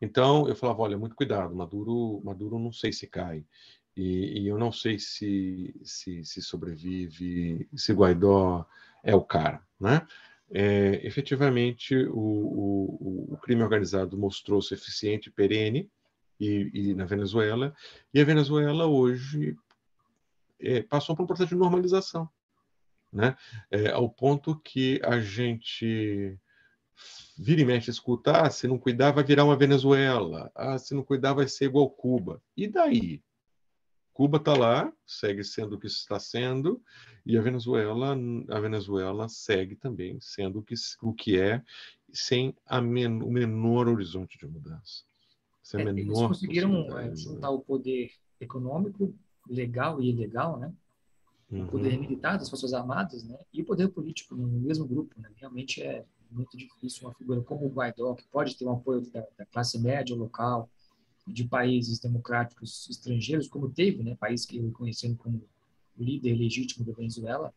Então eu falava, olha, muito cuidado, Maduro, Maduro não sei se cai. E, e eu não sei se, se, se sobrevive, se Guaidó é o cara, né? é, efetivamente o, o, o, crime organizado mostrou-se eficiente, perene e, na Venezuela e a Venezuela hoje é, passou por um processo de normalização, né? É, ao ponto que a gente vira e mexe escutar, ah, se não cuidar vai virar uma Venezuela, ah, se não cuidar vai ser igual Cuba. E daí? Cuba está lá, segue sendo o que está sendo, e a Venezuela, a Venezuela segue também sendo o que, o que é, sem men o menor horizonte de mudança. Sem é, menor eles conseguiram é, juntar o poder econômico, legal e ilegal, né? Uhum. O poder militar das forças armadas, né? E o poder político no mesmo grupo, né? Realmente é muito difícil uma figura como o Guaidó, que pode ter um apoio da, da classe média local, de países democráticos estrangeiros, como teve, né, país que reconhecendo como líder legítimo da Venezuela,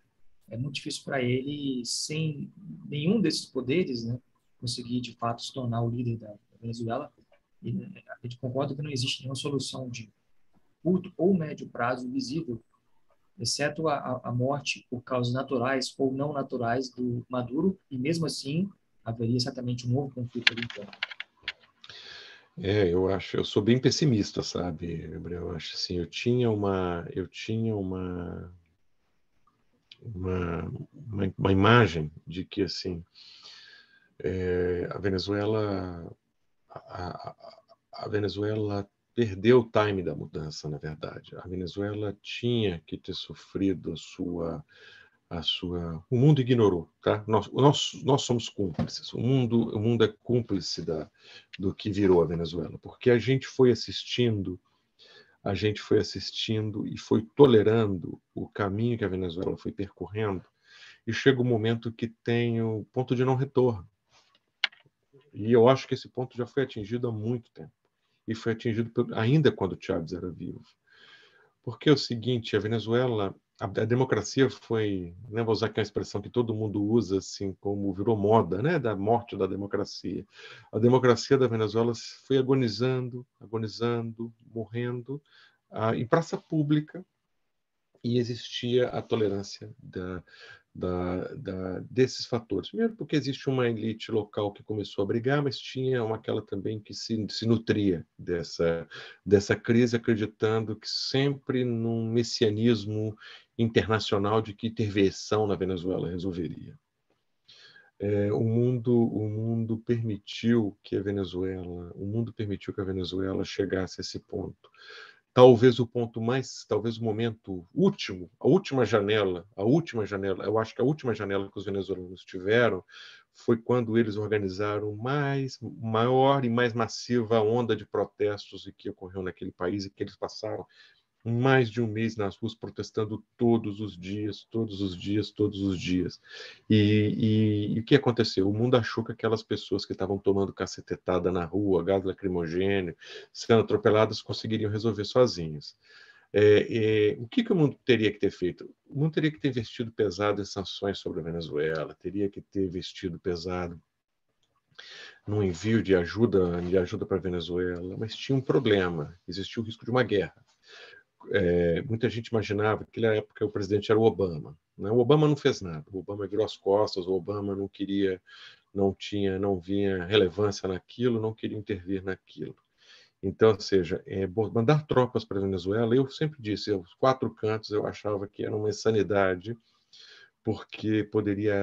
é muito difícil para ele, sem nenhum desses poderes, né, conseguir de fato se tornar o líder da, da Venezuela. E né, a gente concorda que não existe nenhuma solução de curto ou médio prazo visível, exceto a, a morte por causas naturais ou não naturais do Maduro, e mesmo assim haveria certamente um novo conflito ali é, eu acho, eu sou bem pessimista, sabe, Gabriel? Eu acho assim, eu tinha uma, eu tinha uma, uma, uma, uma imagem de que assim, é, a Venezuela, a, a, a Venezuela perdeu o time da mudança, na verdade. A Venezuela tinha que ter sofrido a sua a sua. O mundo ignorou, tá? Nós, nós, nós somos cúmplices. O mundo, o mundo é cúmplice da, do que virou a Venezuela, porque a gente foi assistindo, a gente foi assistindo e foi tolerando o caminho que a Venezuela foi percorrendo, e chega o um momento que tem o ponto de não retorno. E eu acho que esse ponto já foi atingido há muito tempo. E foi atingido por, ainda quando Chávez era vivo. Porque é o seguinte, a Venezuela a, a democracia foi, né, vou usar aqui uma expressão que todo mundo usa, assim, como virou moda, né, da morte da democracia. A democracia da Venezuela foi agonizando, agonizando, morrendo, ah, em praça pública, e existia a tolerância da, da, da, desses fatores. Primeiro, porque existe uma elite local que começou a brigar, mas tinha uma, aquela também que se, se nutria dessa, dessa crise, acreditando que sempre num messianismo internacional de que intervenção na Venezuela resolveria. É, o mundo o mundo permitiu que a Venezuela o mundo permitiu que a Venezuela chegasse a esse ponto talvez o ponto mais talvez o momento último a última janela a última janela eu acho que a última janela que os venezuelanos tiveram foi quando eles organizaram mais maior e mais massiva onda de protestos que ocorreu naquele país e que eles passaram mais de um mês nas ruas protestando todos os dias, todos os dias, todos os dias. E, e, e o que aconteceu? O mundo achou que aquelas pessoas que estavam tomando cacetetada na rua, gás lacrimogêneo, sendo atropeladas, conseguiriam resolver sozinhas. É, é, o que, que, o mundo teria que ter feito? O mundo teria que ter investido pesado em sanções sobre a Venezuela, teria que ter investido pesado no envio de ajuda de ajuda para a Venezuela, mas tinha um problema, existia o risco de uma guerra é, muita gente imaginava que na época o presidente era o Obama. Né? O Obama não fez nada, o Obama virou as costas, o Obama não queria, não tinha, não vinha relevância naquilo, não queria intervir naquilo. Então, ou seja, é, mandar tropas para a Venezuela, eu sempre disse, os quatro cantos eu achava que era uma insanidade porque poderia,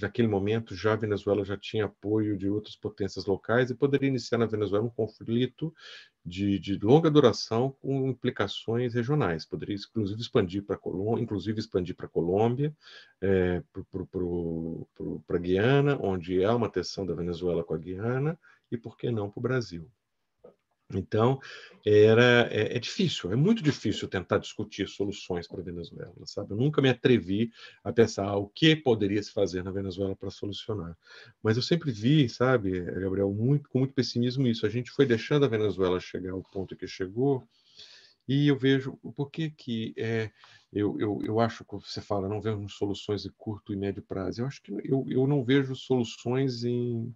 naquele momento, já a Venezuela já tinha apoio de outras potências locais e poderia iniciar na Venezuela um conflito de, de longa duração com implicações regionais. Poderia, inclusive, expandir para inclusive expandir para Colômbia, é, para a Guiana, onde há uma tensão da Venezuela com a Guiana, e por que não para o Brasil? Então, era, é, é, difícil, é muito difícil tentar discutir soluções para a Venezuela, sabe? Eu nunca me atrevi a pensar o que poderia se fazer na Venezuela para solucionar. Mas eu sempre vi, sabe, Gabriel, muito, com muito pessimismo isso. A gente foi deixando a Venezuela chegar ao ponto que chegou, e eu vejo por que que é, eu, eu, eu acho que você fala, não vemos soluções de curto e médio prazo. Eu acho que eu, eu não vejo soluções em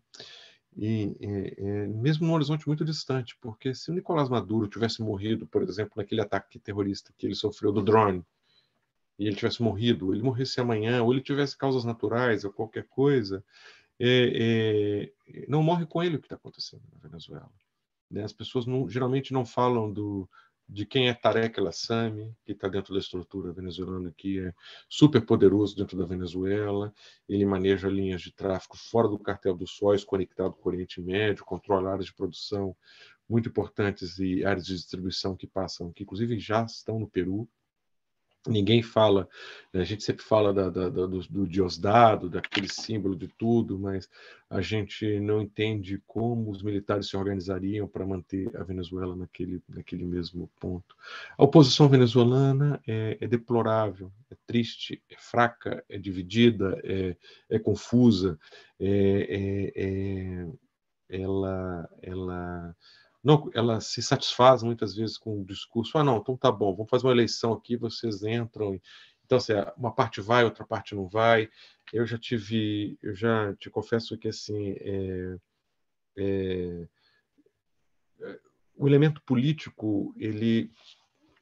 e, eh, eh, mesmo num horizonte muito distante, porque se o Nicolás Maduro tivesse morrido, por exemplo, naquele ataque terrorista que ele sofreu do drone, e ele tivesse morrido, ele morresse amanhã, ou ele tivesse causas naturais ou qualquer coisa, é, é, não morre com ele o que está acontecendo na Venezuela. Né? As pessoas não, geralmente não falam do, de quem é Tarek el que está dentro da estrutura venezuelana, que é super poderoso dentro da Venezuela. Ele maneja linhas de tráfico fora do cartel dos sóis, conectado com o Oriente Médio, controla áreas de produção muito importantes e áreas de distribuição que passam, que inclusive já estão no Peru, Ninguém fala, né, a gente sempre fala da, da, da, do, do Diosdado, daquele símbolo de tudo, mas a gente não entende como os militares se organizariam para manter a Venezuela naquele, naquele mesmo ponto. A oposição venezuelana é, é deplorável, é triste, é fraca, é dividida, é, é confusa, é, é, é ela, ela não, ela se satisfaz muitas vezes com o discurso, ah, não, então tá bom, vamos fazer uma eleição aqui, vocês entram. Então, assim, uma parte vai, outra parte não vai. Eu já tive, eu já te confesso que, assim, é, é, é o elemento político, ele,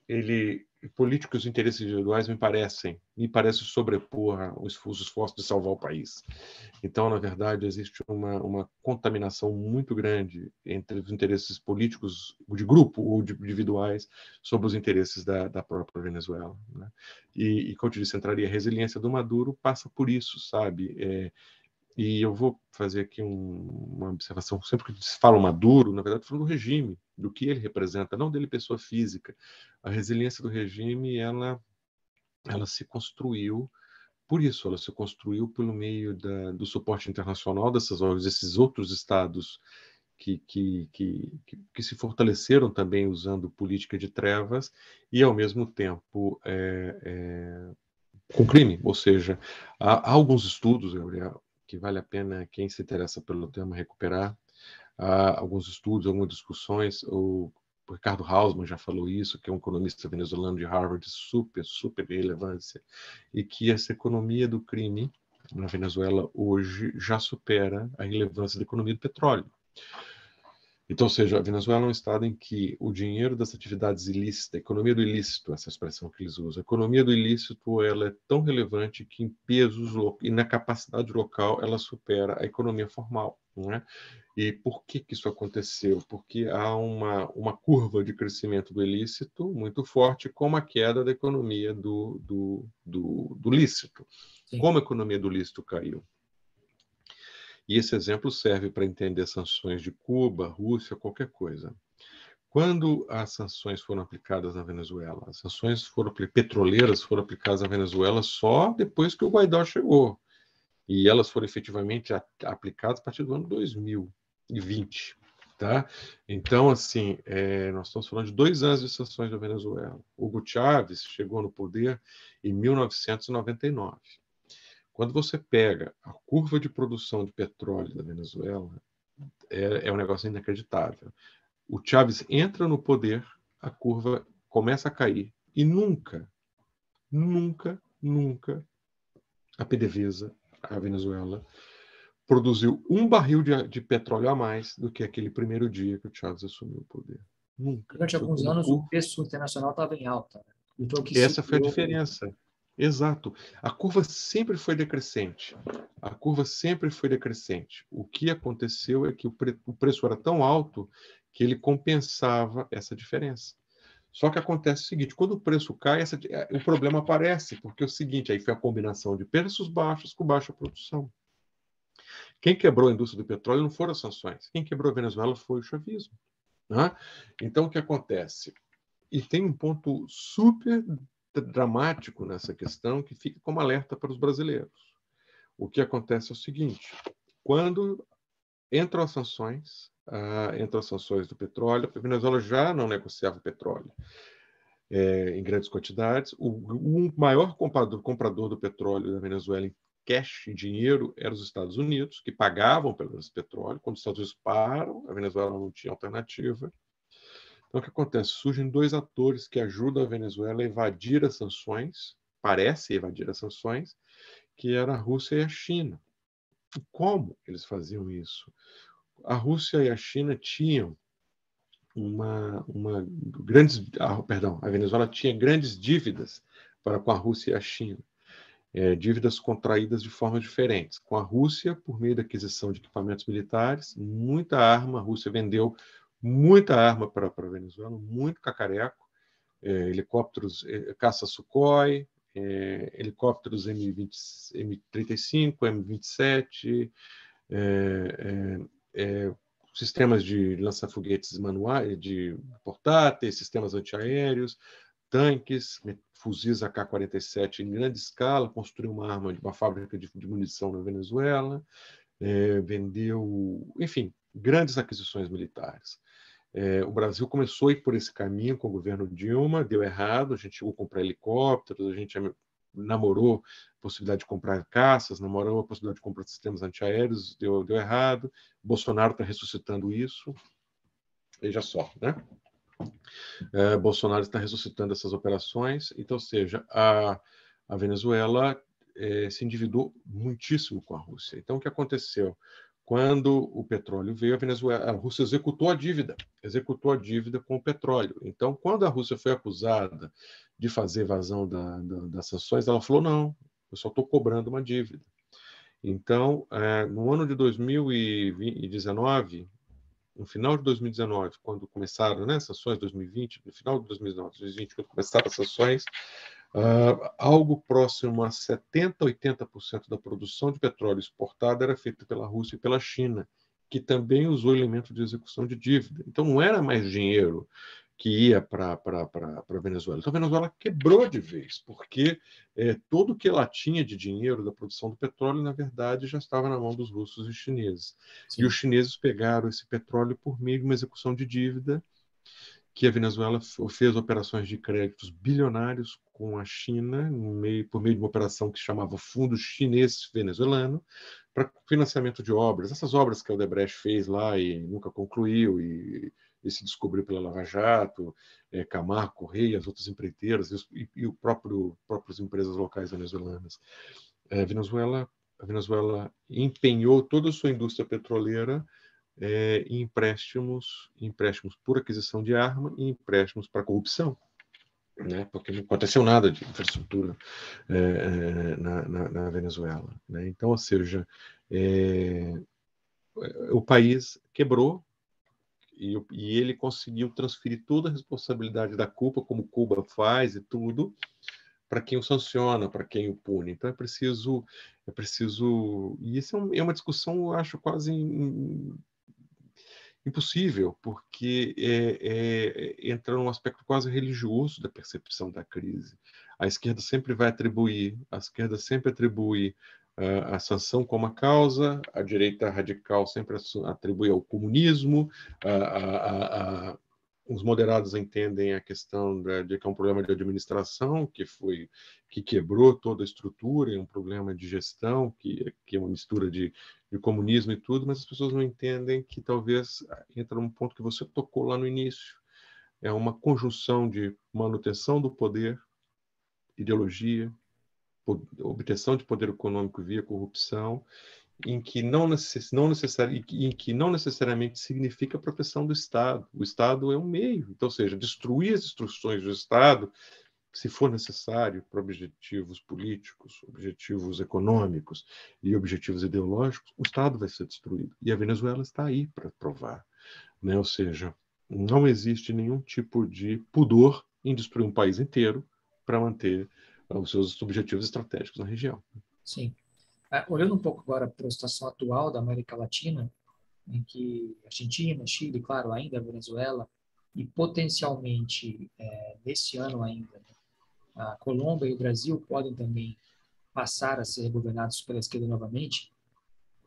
ele políticos e interesses individuais me parecem, me parece sobrepor os, os esforços de salvar o país. Então, na verdade, existe uma, uma contaminação muito grande entre os interesses políticos de grupo ou de individuais sobre os interesses da, da própria Venezuela. Né? E, e, como eu te disse, entraria a resiliência do Maduro passa por isso, sabe? É, e eu vou fazer aqui um, uma observação. Sempre que se fala Maduro, na verdade, falando do regime, do que ele representa, não dele pessoa física. A resiliência do regime, ela, ela se construiu por isso, ela se construiu pelo meio da, do suporte internacional dessas, desses outros estados que, que, que, que, se fortaleceram também usando política de trevas e, ao mesmo tempo, é, é, com crime. Ou seja, há, há alguns estudos, Gabriel, que vale a pena quem se interessa pelo tema recuperar. Uh, alguns estudos, algumas discussões, o Ricardo Hausmann já falou isso, que é um economista venezuelano de Harvard, super, super relevância, e que essa economia do crime na Venezuela hoje já supera a relevância da economia do petróleo. Então, ou seja, a Venezuela é um estado em que o dinheiro das atividades ilícitas, a economia do ilícito, essa é expressão que eles usam, a economia do ilícito, ela é tão relevante que em pesos e na capacidade local ela supera a economia formal. Né? E por que, que isso aconteceu? Porque há uma, uma curva de crescimento do ilícito muito forte com uma queda da economia do, do, do, do lícito. Sim. Como a economia do lícito caiu? E esse exemplo serve para entender sanções de Cuba, Rússia, qualquer coisa. Quando as sanções foram aplicadas na Venezuela, as sanções foram petroleiras foram aplicadas na Venezuela só depois que o Guaidó chegou. E elas foram efetivamente aplicadas a partir do ano 2020. Tá? Então, assim, é, nós estamos falando de dois anos de sanções da Venezuela. Hugo Chávez chegou no poder em 1999. Quando você pega a curva de produção de petróleo da Venezuela, é, é um negócio inacreditável. O Chávez entra no poder, a curva começa a cair e nunca, nunca, nunca a PDVSA, a Venezuela, produziu um barril de, de, petróleo a mais do que aquele primeiro dia que o Chávez assumiu o poder. Nunca. Durante alguns anos, o preço internacional estava em alta. Né? Então, Essa foi a diferença. Exato. A curva sempre foi decrescente. A curva sempre foi decrescente. O que aconteceu é que o, pre o preço era tão alto que ele compensava essa diferença. Só que acontece o seguinte: quando o preço cai, essa, é, o problema aparece, porque é o seguinte, aí foi a combinação de preços baixos com baixa produção. Quem quebrou a indústria do petróleo não foram as sanções. Quem quebrou a Venezuela foi o chavismo. Né? Então, o que acontece? E tem um ponto super dramático nessa questão que fica como alerta para os brasileiros. O que acontece é o seguinte: quando entram as sanções, uh, entram as sanções do petróleo, a Venezuela já não negociava petróleo. É, em grandes quantidades. O, o maior comprador, comprador, do petróleo da Venezuela em cash, em dinheiro, eram os Estados Unidos, que pagavam pelo petróleo. Quando os Estados Unidos param, a Venezuela não tinha alternativa. Então, o que acontece? Surgem dois atores que ajudam a Venezuela a evadir as sanções, parece evadir as sanções, que era a Rússia e a China. E como eles faziam isso? A Rússia e a China tinham uma, uma grandes, ah, perdão, a Venezuela tinha grandes dívidas para com a Rússia e a China. É, dívidas contraídas de formas diferentes. Com a Rússia, por meio da aquisição de equipamentos militares, muita arma, a Rússia vendeu muita arma para a Venezuela, muito cacareco, é, helicópteros é, caça Sukhoi, é, helicópteros M20, M35, M27, sistemas de lança-foguetes manuais, de portáteis, sistemas antiaéreos, tanques, fuzis AK-47 em grande escala, construiu uma arma de uma fábrica de, de munição na Venezuela, é, vendeu, enfim, grandes aquisições militares. É, o Brasil começou a ir por esse caminho com o governo Dilma, deu errado, a gente chegou a comprar helicópteros, a gente namorou a possibilidade de comprar caças, namorou a possibilidade de comprar sistemas antiaéreos, deu, deu errado. Bolsonaro está ressuscitando isso. Veja só, né? É, Bolsonaro está ressuscitando essas operações. Então, seja, a, a Venezuela é, se endividou muitíssimo com a Rússia. Então, o que aconteceu? quando o petróleo veio, a, Venezuela, a Rússia executou a dívida, executou a dívida com o petróleo. Então, quando a Rússia foi acusada de fazer evasão da, da, das sanções, ela falou: não, eu só estou cobrando uma dívida. Então, é, no ano de 2019, no final de 2019, quando começaram né, as sanções, 2020, no final de 2019, 2020, quando começaram as sanções, Uh, algo próximo a 70%, 80% da produção de petróleo exportada era feita pela Rússia e pela China, que também usou elemento de execução de dívida. Então, não era mais dinheiro que ia para a Venezuela. Então, a Venezuela quebrou de vez, porque é, todo o que ela tinha de dinheiro da produção do petróleo, na verdade, já estava na mão dos russos e chineses. Sim. E os chineses pegaram esse petróleo por meio de uma execução de dívida que a Venezuela fez operações de créditos bilionários com a China, meio, por meio de uma operação que se chamava Fundo Chinês Venezuelano, para financiamento de obras. Essas obras que a Odebrecht fez lá e nunca concluiu, e, e se descobriu pela Lava Jato, é, Camargo, Correia, as outras empreiteiras e, e o próprio próprias empresas locais venezuelanas. É, Venezuela, a Venezuela empenhou toda a sua indústria petroleira é, empréstimos, empréstimos por aquisição de arma e empréstimos para corrupção. Né, porque não aconteceu nada de infraestrutura é, é na, na, na, Venezuela. Né? Então, ou seja, é, o país quebrou e, e, ele conseguiu transferir toda a responsabilidade da culpa, como Cuba faz e tudo, para quem o sanciona, para quem o pune. Então é preciso, é preciso. E isso é, um, é uma discussão, eu acho, quase impossível, porque é, é, entra num aspecto quase religioso da percepção da crise. A esquerda sempre vai atribuir, a esquerda sempre atribui uh, a sanção como a causa, a direita radical sempre atribui ao comunismo, a, a, a, a os moderados entendem a questão de que é um problema de administração que foi que quebrou toda a estrutura, é um problema de gestão que, que é uma mistura de, de comunismo e tudo, mas as pessoas não entendem que talvez ah, entra num ponto que você tocou lá no início, é uma conjunção de manutenção do poder, ideologia, obtenção de poder econômico via corrupção em que não, necess, não necessari, em que não necessariamente significa a proteção do Estado. O Estado é um meio, então, ou seja, destruir as instruções do Estado, se for necessário, para objetivos políticos, objetivos econômicos e objetivos ideológicos, o Estado vai ser destruído. E a Venezuela está aí para provar. Né? Ou seja, não existe nenhum tipo de pudor em destruir um país inteiro para manter ah, os seus objetivos estratégicos na região. Sim. É, olhando um pouco agora para a situação atual da América Latina, em que Argentina, Chile, claro, ainda Venezuela, e potencialmente é, nesse ano ainda, né, a Colômbia e o Brasil podem também passar a ser governados pela esquerda novamente.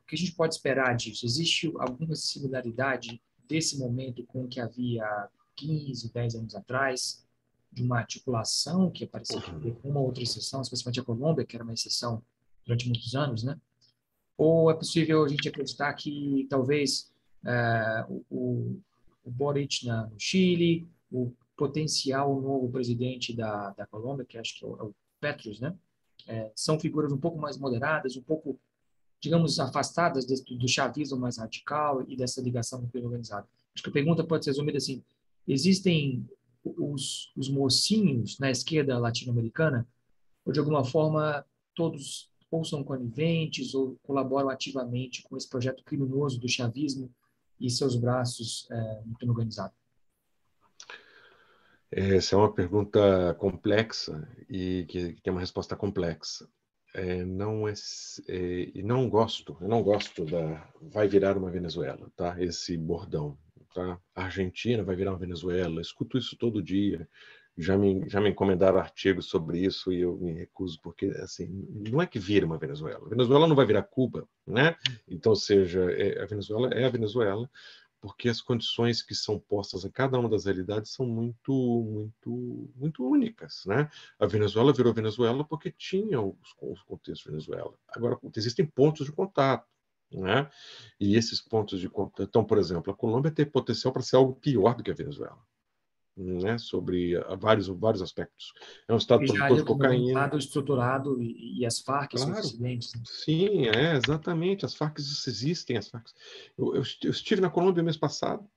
O que a gente pode esperar disso? Existe alguma similaridade desse momento com o que havia 15, 10 anos atrás, de uma articulação que apareceu uhum. com uma outra exceção, especialmente a Colômbia, que era uma exceção durante muitos anos, né? Ou é possível a gente acreditar que talvez é, o, o Boric na, no Chile, o potencial novo presidente da, da Colômbia, que acho que é o, é o Petros, né? É, são figuras um pouco mais moderadas, um pouco, digamos, afastadas do, do chavismo mais radical e dessa ligação com o crime organizado. Acho que a pergunta pode ser resumida assim: existem os, os mocinhos na esquerda latino-americana, ou de alguma forma todos ou são coniventes ou colaboram ativamente com esse projeto criminoso do chavismo e seus braços é, no organizado? É, essa é uma pergunta complexa e que, que tem uma resposta complexa. É, não é, é, e não gosto, eu não gosto da vai virar uma Venezuela, tá? Esse bordão, tá? A Argentina vai virar uma Venezuela. Escuto isso todo dia já me, já me encomendaram artigos sobre isso e eu me recuso, porque assim, não é que vira uma Venezuela. A Venezuela não vai virar Cuba, né? Então, seja, é, a Venezuela é a Venezuela, porque as condições que são postas a cada uma das realidades são muito, muito, muito únicas, né? A Venezuela virou Venezuela porque tinha os, os contextos Venezuela. Agora, existem pontos de contato. Né? E esses pontos de contato. Então, por exemplo, a Colômbia tem potencial para ser algo pior do que a Venezuela né, sobre ah, vários, vários aspectos. É um Estado produtor de cocaína. Um Estado estruturado e, e as Farc claro. são dissidentes. Né? Sim, é, exatamente. As Farc existem. As Farc... Eu, eu, eu estive na Colômbia mês passado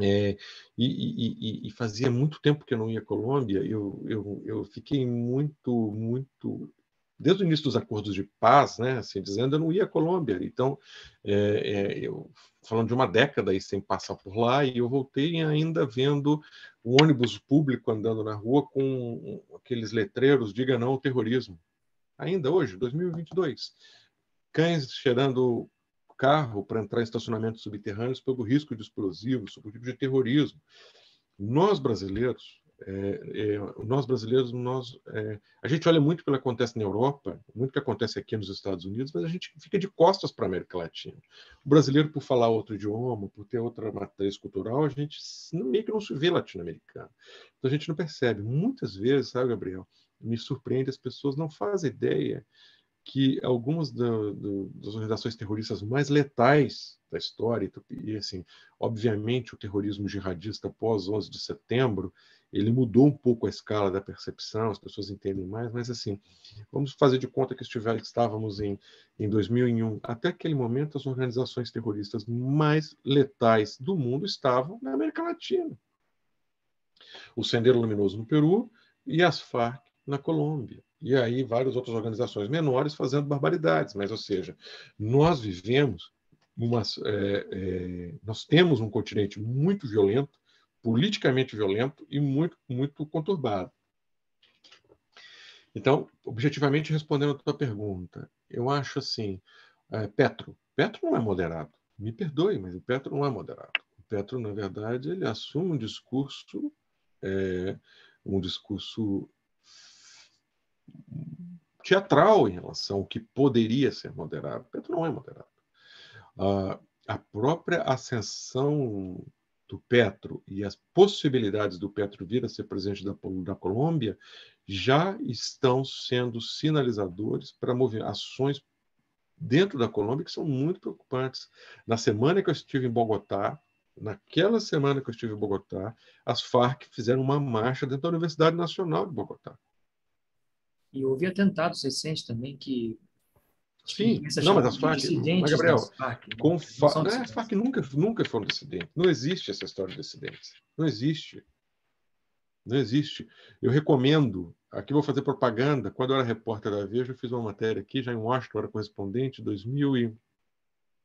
é, e, e, e, fazia muito tempo que eu não ia à Colômbia. Eu, eu, eu fiquei muito, muito desde o início dos acordos de paz, né, assim dizendo, eu não ia à Colômbia. Então, é, é, eu falando de uma década aí sem passar por lá, e eu voltei ainda vendo o ônibus público andando na rua com aqueles letreiros, diga não ao terrorismo. Ainda hoje, 2022. Cães cheirando carro para entrar em estacionamentos subterrâneos pelo risco de explosivos, sob o tipo de terrorismo. Nós, brasileiros, é, é, nós brasileiros, nós, é, a gente olha muito pelo que acontece na Europa, muito que acontece aqui nos Estados Unidos, mas a gente fica de costas para a América Latina. O brasileiro, por falar outro idioma, por ter outra matriz cultural, a gente meio que não se vê latino-americano. Então a gente não percebe. Muitas vezes, sabe, Gabriel, me surpreende, as pessoas não fazem ideia que algumas do, das organizações terroristas mais letais da história, e assim, obviamente o terrorismo jihadista pós 11 de setembro, ele mudou um pouco a escala da percepção, as pessoas entendem mais, mas assim, vamos fazer de conta que estávamos em, em 2001. Até aquele momento, as organizações terroristas mais letais do mundo estavam na América Latina. O Sendero Luminoso no Peru e as Farc na Colômbia. E aí várias outras organizações menores fazendo barbaridades. Mas, ou seja, nós vivemos, umas é, é, nós temos um continente muito violento, politicamente violento e muito, muito conturbado. Então, objetivamente respondendo a tua pergunta, eu acho assim, é, Petro, Petro não é moderado. Me perdoe, mas o Petro não é moderado. O Petro, na verdade, ele assume um discurso, é, um discurso teatral em relação ao que poderia ser moderado. Petro não é moderado. Ah, a própria ascensão do Petro e as possibilidades do Petro vir a ser presidente da, da Colômbia já estão sendo sinalizadores para ações dentro da Colômbia que são muito preocupantes. Na semana que eu estive em Bogotá, naquela semana que eu estive em Bogotá, as Farc fizeram uma marcha dentro da Universidade Nacional de Bogotá. E houve atentados recentes também que Sim, não, mas as FARC, mas Gabriel, FARC, né? com fa... não, as é, FARC nunca, nunca foram dissidentes. Não existe essa história de dissidentes. Não existe. Não existe. Eu recomendo, aqui vou fazer propaganda, quando eu era repórter da Veja, eu fiz uma matéria aqui, já em Washington, eu era correspondente, 2000 e...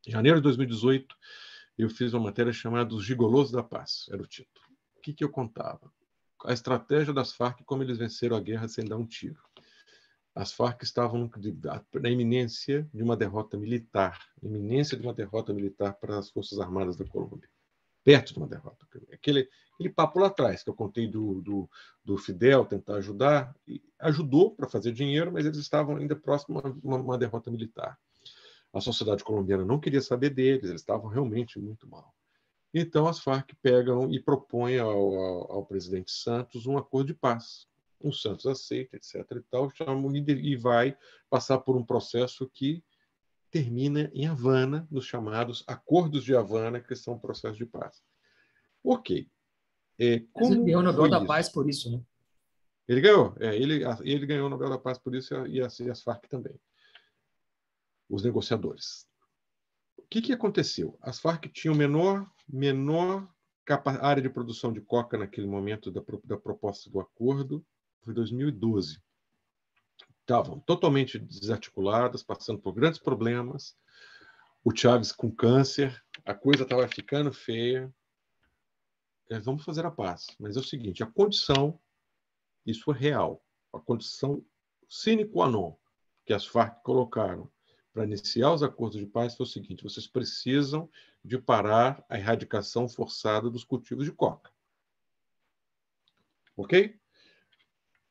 em janeiro de 2018, eu fiz uma matéria chamada Os Gigolos da Paz, era o título. O que, que eu contava? A estratégia das Farc, como eles venceram a guerra sem dar um tiro as Farc estavam na iminência de uma derrota militar, iminência de uma derrota militar para as Forças Armadas da Colômbia, perto de uma derrota. Aquele, aquele papo lá atrás que eu contei do, do, do Fidel tentar ajudar, ajudou para fazer dinheiro, mas eles estavam ainda próximo a uma, uma derrota militar. A sociedade colombiana não queria saber deles, eles estavam realmente muito mal. Então as Farc pegam e propõem ao, ao, ao presidente Santos um acordo de paz, o Santos aceita, etc. E, tal, e vai passar por um processo que termina em Havana, nos chamados Acordos de Havana, que são processos de paz. Ok. É, como ele ganhou o Nobel da Paz por isso, né? Ele ganhou. É, ele, ele ganhou o Nobel da Paz por isso e as, e as Farc também. Os negociadores. O que, que aconteceu? As Farc tinham menor, menor área de produção de coca naquele momento da, da proposta do acordo foi 2012. Estavam totalmente desarticuladas, passando por grandes problemas. O Chaves com câncer, a coisa estava ficando feia. É, vamos fazer a paz. Mas é o seguinte: a condição, isso é real, a condição sine qua non que as Farc colocaram para iniciar os acordos de paz foi o seguinte: vocês precisam de parar a erradicação forçada dos cultivos de coca. Ok?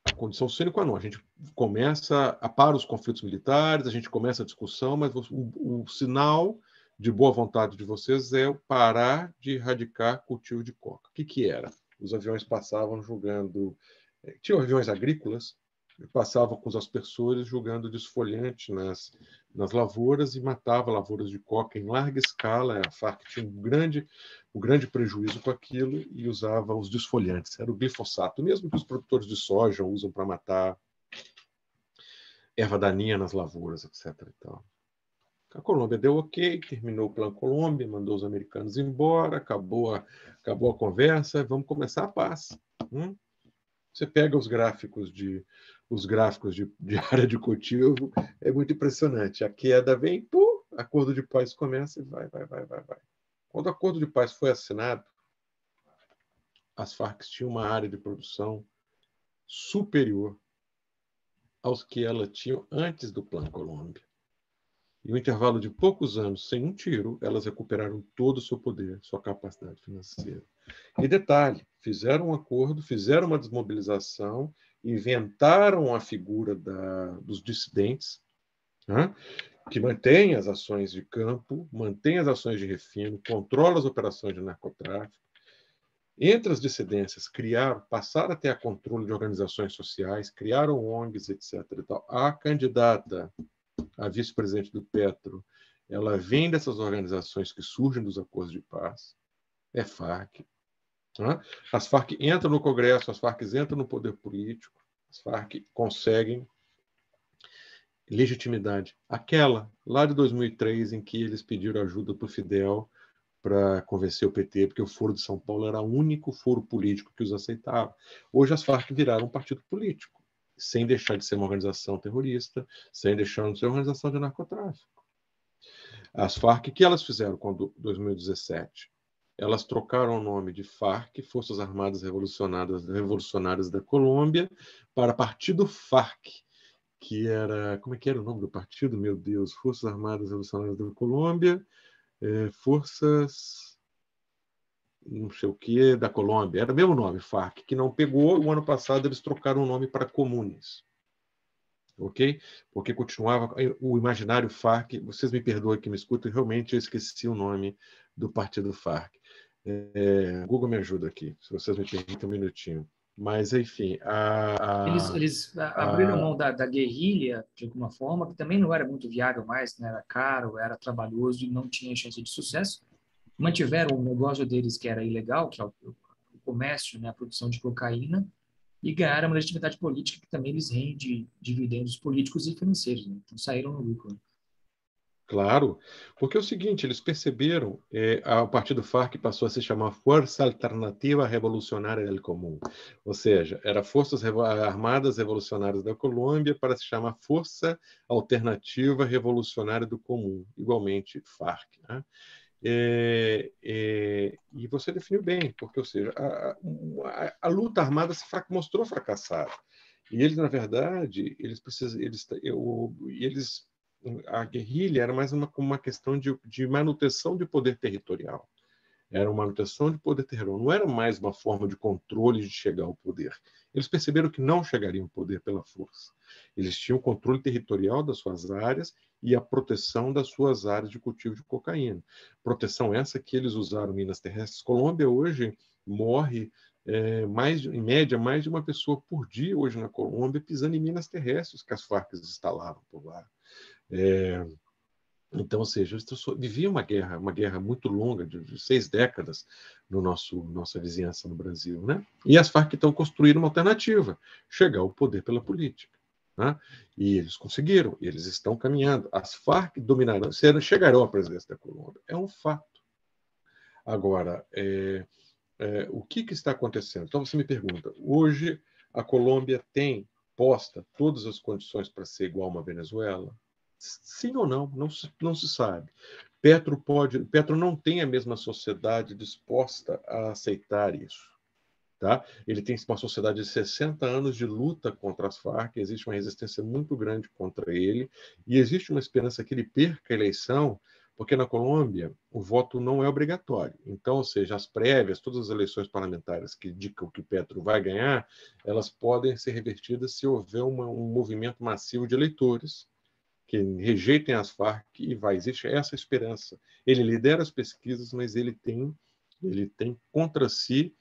a condição sine qua non. A gente começa a para os conflitos militares, a gente começa a discussão, mas o, o sinal de boa vontade de vocês é parar de erradicar cultivo de coca. O que, que era? Os aviões passavam julgando. Eh, tinham aviões agrícolas passava com os aspersores jogando desfolhante nas, nas lavouras e matava lavouras de coca em larga escala. A Farc tinha um grande, um grande prejuízo com aquilo e usava os desfolhantes. Era o glifosato, mesmo que os produtores de soja usam para matar erva daninha nas lavouras, etc. Então, a Colômbia deu ok, terminou o Plano Colômbia, mandou os americanos embora, acabou a, acabou a conversa, vamos começar a paz. Hum? Você pega os gráficos de os gráficos de, de área de cultivo, é muito impressionante. A queda vem, pum, acordo de paz começa e vai, vai, vai, vai, vai. Quando o acordo de paz foi assinado, as Farc tinham uma área de produção superior aos que ela tinha antes do Plano Colômbia. Em um intervalo de poucos anos, sem um tiro, elas recuperaram todo o seu poder, sua capacidade financeira. E detalhe, fizeram um acordo, fizeram uma desmobilização inventaram a figura da, dos dissidentes, né? que mantém as ações de campo, mantém as ações de refino, controla as operações de narcotráfico. Entre as dissidências, criaram, passaram a ter a controle de organizações sociais, criaram ONGs, etc. A candidata a vice-presidente do Petro, ela vem dessas organizações que surgem dos acordos de paz, é FARC, né? As Farc entram no Congresso, as Farc entram no poder político, as Farc conseguem legitimidade. Aquela, lá de 2003, em que eles pediram ajuda para o Fidel para convencer o PT, porque o Foro de São Paulo era o único foro político que os aceitava. Hoje as Farc viraram um partido político, sem deixar de ser uma organização terrorista, sem deixar de ser uma organização de narcotráfico. As Farc, o que elas fizeram quando 2017? elas trocaram o nome de FARC, Forças Armadas Revolucionárias, Revolucionárias da Colômbia, para Partido FARC, que era. Como é que era o nome do partido? Meu Deus, Forças Armadas Revolucionárias da Colômbia, é, Forças. não sei o que, da Colômbia. Era o mesmo nome, FARC, que não pegou. O ano passado eles trocaram o nome para Comunes. Ok? Porque continuava eh, o imaginário FARC. Vocês me perdoem que me escutam, realmente eu esqueci o nome do partido FARC. É, Google me ajuda aqui, se vocês me permitem um minutinho. Mas, enfim. A, a, eles, eles abriram a, mão da, da, guerrilha, de alguma forma, que também não era muito viável mais, né? era caro, era trabalhoso e não tinha chance de sucesso. Mantiveram o negócio deles, que era ilegal, que é o, o comércio, né? a produção de cocaína, e ganharam uma legitimidade política que também lhes rende dividendos políticos e financeiros. Né? Então, saíram no lucro. Né? Claro, porque é o seguinte, eles perceberam, é, a partir do FARC passou a se chamar Força Alternativa Revolucionária del Comum, ou seja, era Forças Armadas Revolucionárias da Colômbia para se chamar Força Alternativa Revolucionária do Comum, igualmente FARC. Né? É, é, e você definiu bem, porque, ou seja, a, a, a luta armada se frac mostrou fracassada. E eles, na verdade, eles precisam, eles, eu, eles a guerrilha era mais uma, uma questão de, de manutenção de poder territorial. Era uma manutenção de poder territorial, não era mais uma forma de controle de chegar ao poder. Eles perceberam que não chegariam ao poder pela força. Eles tinham o controle territorial das suas áreas e a proteção das suas áreas de cultivo de cocaína. Proteção essa que eles usaram minas terrestres. Colômbia hoje morre é, mais, em média, mais de uma pessoa por dia hoje na Colômbia pisando em minas terrestres que as farcs instalaram por lá. É, então, ou seja, vivia uma guerra, uma guerra muito longa, de, seis décadas, no nosso nossa vizinhança no Brasil, né? E as Farc então construíram uma alternativa, chegar ao poder pela política, né? E eles conseguiram, eles estão caminhando. As Farc dominarão, serão, chegarão à presidência da Colômbia, é um fato. Agora, é, é, o que, que está acontecendo? Então você me pergunta, hoje a Colômbia tem posta todas as condições para ser igual a uma Venezuela, Sim ou não, não se, não se sabe. Petro, pode, Petro não tem a mesma sociedade disposta a aceitar isso. Tá? Ele tem uma sociedade de 60 anos de luta contra as Farc, existe uma resistência muito grande contra ele, e existe uma esperança que ele perca a eleição, porque na Colômbia o voto não é obrigatório. Então, ou seja, as prévias, todas as eleições parlamentares que indicam que Petro vai ganhar, elas podem ser revertidas se houver uma, um movimento massivo de eleitores que rejeitem as Farc e vai existe essa esperança. Ele lidera as pesquisas, mas ele tem ele tem contra si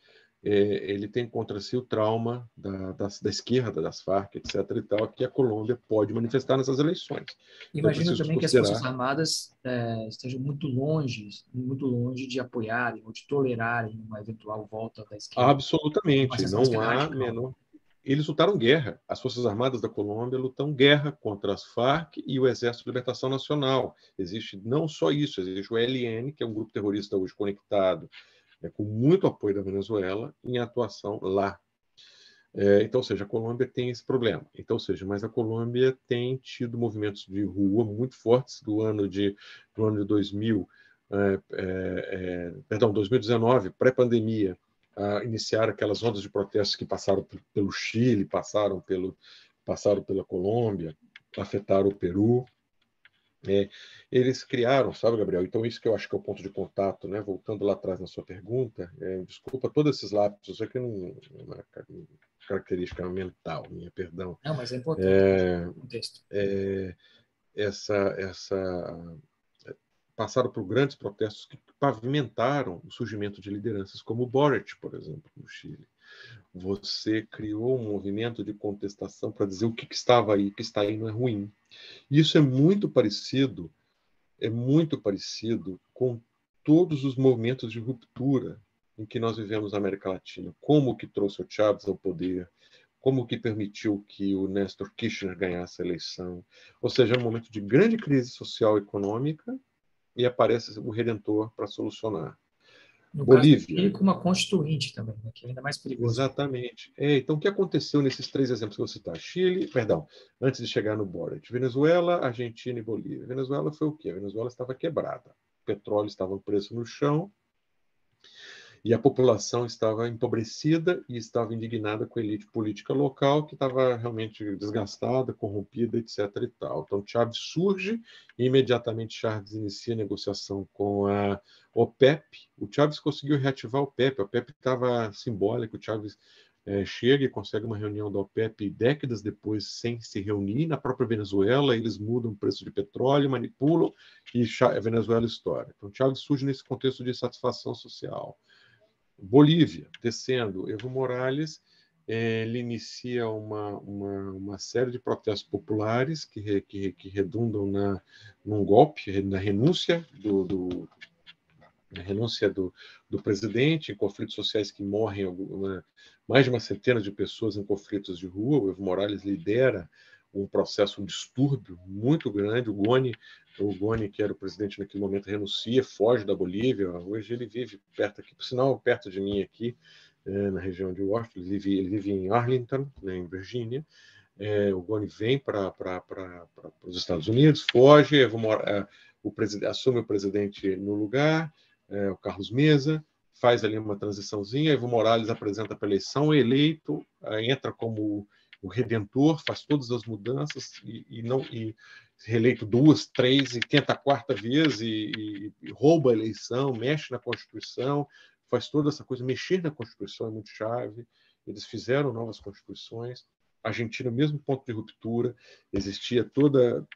é, ele tem contra si o trauma da, da, da, esquerda, das Farc, etc. e tal, que a Colômbia pode manifestar nessas eleições. Então, Imagino então, também considerar... que as Forças Armadas é, estejam muito longe, muito longe de apoiarem ou de tolerarem uma eventual volta da esquerda. Absolutamente, não há menor eles lutaram guerra. As Forças Armadas da Colômbia lutam guerra contra as Farc e o Exército de Libertação Nacional. Existe não só isso, existe o LN, que é um grupo terrorista hoje conectado, né, com muito apoio da Venezuela, em atuação lá. É, então, ou seja, a Colômbia tem esse problema. Então, ou seja, mas a Colômbia tem tido movimentos de rua muito fortes do ano de, do ano de 2000, é, é, é, perdão, 2019, pré-pandemia, uh, aquelas ondas de protestos que passaram pelo Chile, passaram, pelo, passaram pela Colômbia, afetaram o Peru. É, eles criaram, sabe, Gabriel? Então, isso que eu acho que é o ponto de contato, né? Voltando lá atrás na sua pergunta, é, desculpa todos esses lápis, isso aqui não é uma característica mental, minha perdão. Não, mas é importante é, contexto. É, essa, essa passaram por grandes protestos que pavimentaram o surgimento de lideranças como o Boric, por exemplo, no Chile. Você criou um movimento de contestação para dizer o que, que estava aí, o que está aí não é ruim. Isso é muito parecido, é muito parecido com todos os movimentos de ruptura em que nós vivemos na América Latina, como o que trouxe o Chávez ao poder, como o que permitiu que o Néstor Kirchner ganhasse a eleição, ou seja, é um momento de grande crise social e econômica, e aparece o Redentor para solucionar. No Bolívia. Caso, uma constituinte também, né? que é ainda mais perigoso. Exatamente. É, então, o que aconteceu nesses três exemplos que eu citar? Chile, perdão, antes de chegar no Boric, Venezuela, Argentina e Bolívia. Venezuela foi o quê? A Venezuela estava quebrada. O petróleo estava preso no chão, e a população estava empobrecida e estava indignada com a elite política local, que estava realmente desgastada, corrompida, etc. E tal. Então, Chaves surge e imediatamente Chaves inicia a negociação com a OPEP. O Chaves conseguiu reativar a OPEP. A OPEP estava simbólica, o Chaves é, chega e consegue uma reunião da OPEP décadas depois sem se reunir. Na própria Venezuela, eles mudam o preço de petróleo, manipulam e a Venezuela estoura. Então, Chávez surge nesse contexto de insatisfação social. Bolívia, descendo, Evo Morales eh, ele inicia uma, uma, uma, série de protestos populares que, que, que, redundam na, num golpe, na renúncia do, do na renúncia do, do presidente, em conflitos sociais que morrem alguma, mais de uma centena de pessoas em conflitos de rua. O Evo Morales lidera um processo, um distúrbio muito grande. O Goni o Goni, que era o presidente naquele momento, renuncia, foge da Bolívia. Hoje ele vive perto aqui, por sinal, perto de mim aqui, é, na região de Washington. Ele vive, ele vive em Arlington, né, em Virgínia. É, o Goni vem para os Estados Unidos, foge, morar, é, o assume o presidente no lugar, é, o Carlos Mesa, faz ali uma transiçãozinha. Evo Morales apresenta para eleição, eleito, entra como o redentor, faz todas as mudanças e, e não e, reeleito duas, três e tenta a quarta vez e, e, e, rouba a eleição, mexe na Constituição, faz toda essa coisa. Mexer na Constituição é muito chave. Eles fizeram novas constituições. Argentina, mesmo ponto de ruptura, existia toda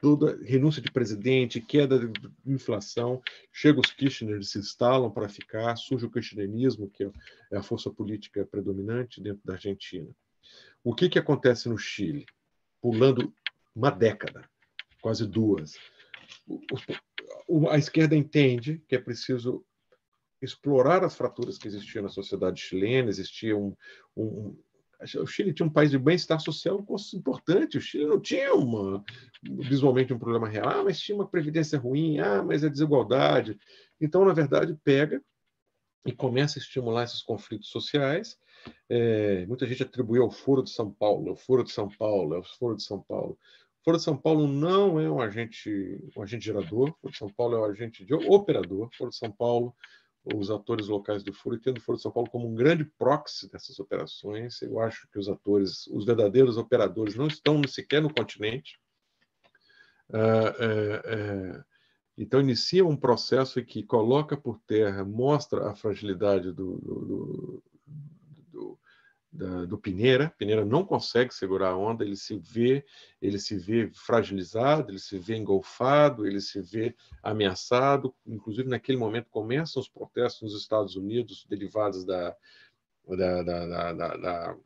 toda renúncia de presidente, queda de inflação, chega os Kirchner, se instalam para ficar, surge o kirchnerismo, que é a força política predominante dentro da Argentina. O que, que acontece no Chile? Pulando uma década quase duas. A esquerda entende que é preciso explorar as fraturas que existiam na sociedade chilena, existia um, um o Chile tinha um país de bem-estar social importante. O Chile não tinha uma, visualmente um problema real, ah, mas tinha uma previdência ruim, ah, mas a é desigualdade. Então, na verdade, pega e começa a estimular esses conflitos sociais. É, muita gente atribuiu ao Foro de São Paulo, é o Foro de São Paulo, é o Foro de São Paulo. Fora de São Paulo não é um agente, um agente gerador, Fora de São Paulo é um agente de operador. Fora de São Paulo, os atores locais do Foro tendo o Fora de São Paulo como um grande proxy dessas operações. Eu acho que os atores, os verdadeiros operadores, não estão sequer no continente. Uh, então, inicia um processo que coloca por terra, mostra a fragilidade do, do da, do Pineira. Pineira não consegue segurar a onda, ele se vê, ele se vê fragilizado, ele se vê engolfado, ele se vê ameaçado. Inclusive naquele momento começam os protestos nos Estados Unidos derivados da, da, da, da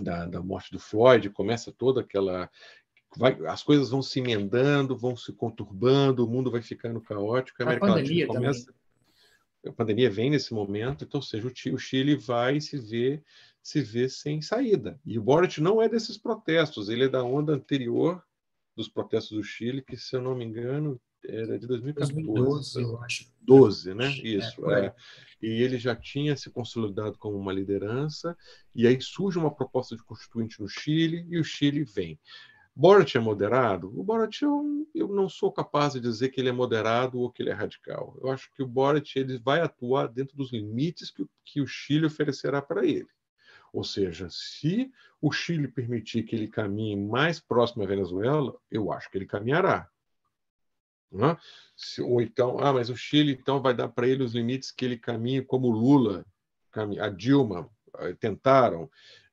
da, da, morte do Floyd, começa toda aquela. Vai, as coisas vão se emendando, vão se conturbando, o mundo vai ficando caótico. A, a América Latina começa. Também a pandemia vem nesse momento, então, seja, o Chile vai se ver se ver sem saída. E o Boric não é desses protestos, ele é da onda anterior dos protestos do Chile, que, se eu não me engano, era de 2014. 2012, eu acho. 12, né? É, Isso. É, é. E ele já tinha se consolidado como uma liderança, e aí surge uma proposta de constituinte no Chile, e o Chile vem. Borat é moderado? O Borat eu, eu não sou capaz de dizer que ele é moderado ou que ele é radical. Eu acho que o Borat ele vai atuar dentro dos limites que, que o Chile oferecerá para ele. Ou seja, se o Chile permitir que ele caminhe mais próximo à Venezuela, eu acho que ele caminhará. Né? Se, ou então, ah, mas o Chile então vai dar para ele os limites que ele caminhe como Lula, a Dilma eh, tentaram,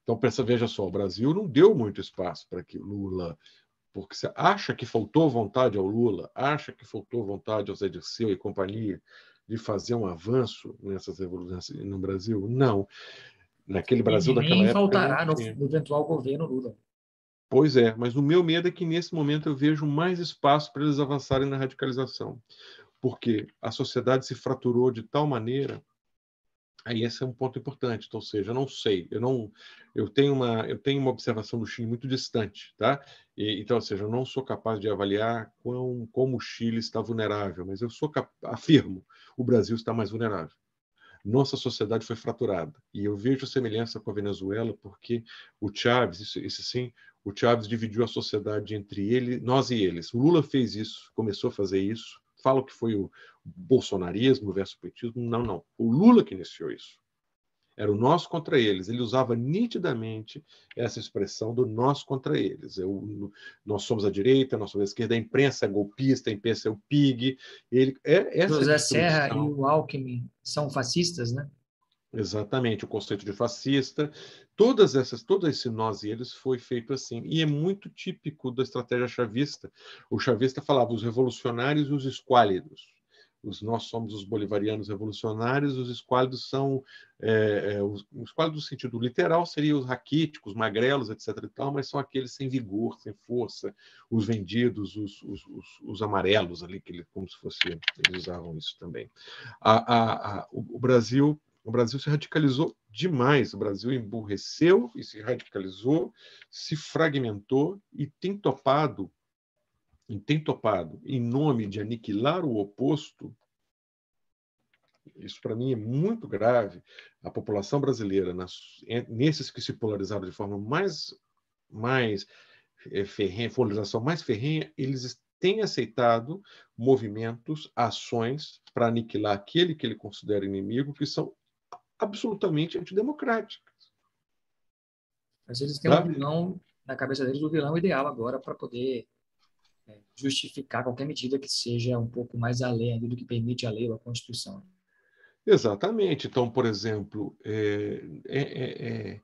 então, pensa, veja só, o Brasil não deu muito espaço para que Lula, porque você acha que faltou vontade ao Lula, acha que faltou vontade ao Zé Dirceu e companhia de fazer um avanço nessas revoluções no Brasil? Não. Naquele Brasil daquela época. faltará no, no eventual governo Lula. Pois é, mas o meu medo é que nesse momento eu vejo mais espaço para eles avançarem na radicalização, porque a sociedade se fraturou de tal maneira Aí esse é um ponto importante, então, ou seja, eu não sei, eu não, eu tenho uma, eu tenho uma observação do Chile muito distante, tá? E, então, ou seja, eu não sou capaz de avaliar quão, como o Chile está vulnerável, mas eu sou cap... afirmo, o Brasil está mais vulnerável. Nossa sociedade foi fraturada e eu vejo semelhança com a Venezuela porque o Chávez, isso, isso sim, o Chávez dividiu a sociedade entre ele, nós e eles. O Lula fez isso, começou a fazer isso falo que foi o bolsonarismo versus o petismo, não, não. O Lula que iniciou isso. Era o nós contra eles. Ele usava nitidamente essa expressão do nós contra eles. Eu, nós somos a direita, nós somos a esquerda, a imprensa é golpista, a imprensa é o PIG. Ele, é, essa José é Serra e o Alckmin são fascistas, né? Exatamente, o conceito de fascista, todas essas, todo esse nós e eles foi feito assim, e é muito típico da estratégia chavista. O chavista falava os revolucionários e os esquálidos. Os nós somos os bolivarianos revolucionários, os esquálidos são é, é os, os esquálidos no sentido literal seriam os raquíticos, magrelos, etc. E tal, mas são aqueles sem vigor, sem força, os vendidos, os, os, os, os amarelos ali, que ele, como se fosse eles usavam isso também. A, a, a, o Brasil o Brasil se radicalizou demais. O Brasil emburreceu e se radicalizou, se fragmentou e tem topado, e tem topado, em nome de aniquilar o oposto. Isso para mim é muito grave. A população brasileira, nas, nesses que se polarizaram de forma mais, mais é, ferrenha, polarização mais ferrenha, eles têm aceitado movimentos, ações para aniquilar aquele que ele considera inimigo, que são absolutamente antidemocráticas. Mas eles têm Sabe? um vilão na cabeça deles, o vilão ideal agora para poder é, justificar qualquer medida que seja um pouco mais além do que permite a lei ou a Constituição. Exatamente. Então, por exemplo, é, é, é, é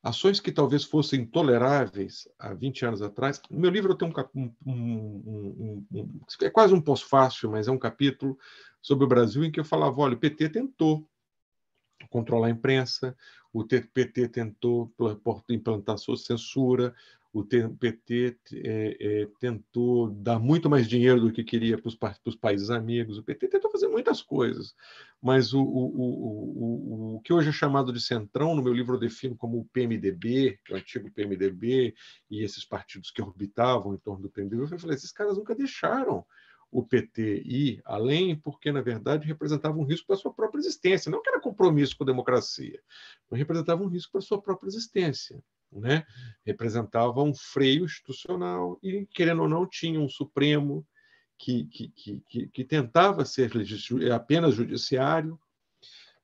ações que talvez fossem toleráveis há 20 anos atrás. No meu livro eu tenho um, um, um, um é quase um pós-fácil, mas é um capítulo sobre o Brasil em que eu falava, olha, o PT tentou controlar a imprensa, o PT tentou implantar sua censura, o PT é, é, tentou dar muito mais dinheiro do que queria para os, países amigos, o PT tentou fazer muitas coisas, mas o, o, o, o, que hoje é chamado de centrão, no meu livro eu defino como o PMDB, é o antigo PMDB, e esses partidos que orbitavam em torno do PMDB, eu falei, esses caras nunca deixaram o PT ir além, porque, na verdade, representava um risco para a sua própria existência. Não que era compromisso com a democracia, mas representava um risco para a sua própria existência. Né? Representava um freio institucional e, querendo ou não, tinha um Supremo que, que, que, que, que tentava ser apenas judiciário,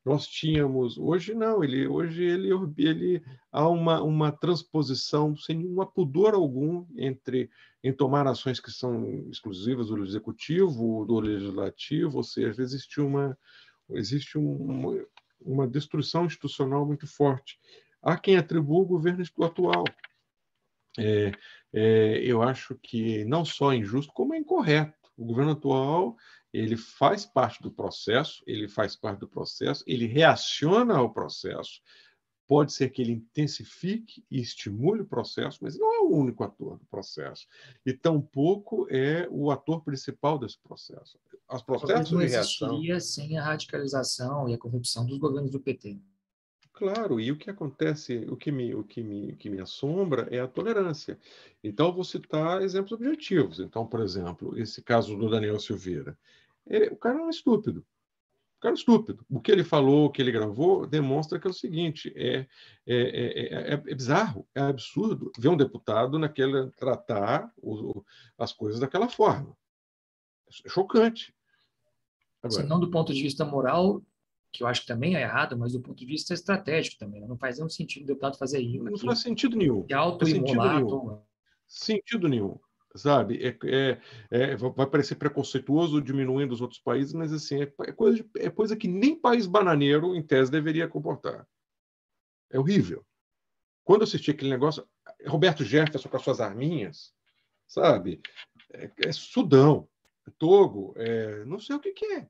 nós tínhamos. Hoje não, ele, hoje ele, ele há uma, uma transposição sem nenhum pudor algum entre em tomar ações que são exclusivas do executivo, do legislativo, ou seja, existe uma existe uma, uma destruição institucional muito forte. Há quem atribua o governo atual. É, é, eu acho que não só é injusto, como é incorreto. O governo atual ele faz parte do processo, ele faz parte do processo, ele reaciona ao processo. Pode ser que ele intensifique e estimule o processo, mas não é o único ator do processo. E tampouco é o ator principal desse processo. As processos não de reação. sem a radicalização e a corrupção dos governos do PT. Claro, e o que acontece, o que me, o que me, que me assombra é a tolerância. Então, vou citar exemplos objetivos. Então, por exemplo, esse caso do Daniel Silveira. Ele, o cara não é estúpido. O cara é estúpido. O que ele falou, o que ele gravou, demonstra que é o seguinte: é, é, é, é, é bizarro, é absurdo ver um deputado naquele tratar o, as coisas daquela forma. É chocante. Agora, Se não do ponto de vista moral, que eu acho que também é errado, mas do ponto de vista estratégico também. Não faz nenhum sentido o deputado fazer isso. Não faz sentido nenhum. Se auto Sentido nenhum. Sentido nenhum sabe? É, é, é, vai parecer preconceituoso diminuindo os outros países, mas assim, é, é coisa, de, é coisa que nem país bananeiro, em tese, deveria comportar. É horrível. Quando eu assisti aquele negócio, Roberto Jefferson com as suas arminhas, sabe? É, é Sudão, é Togo, é, não sei o que, que é.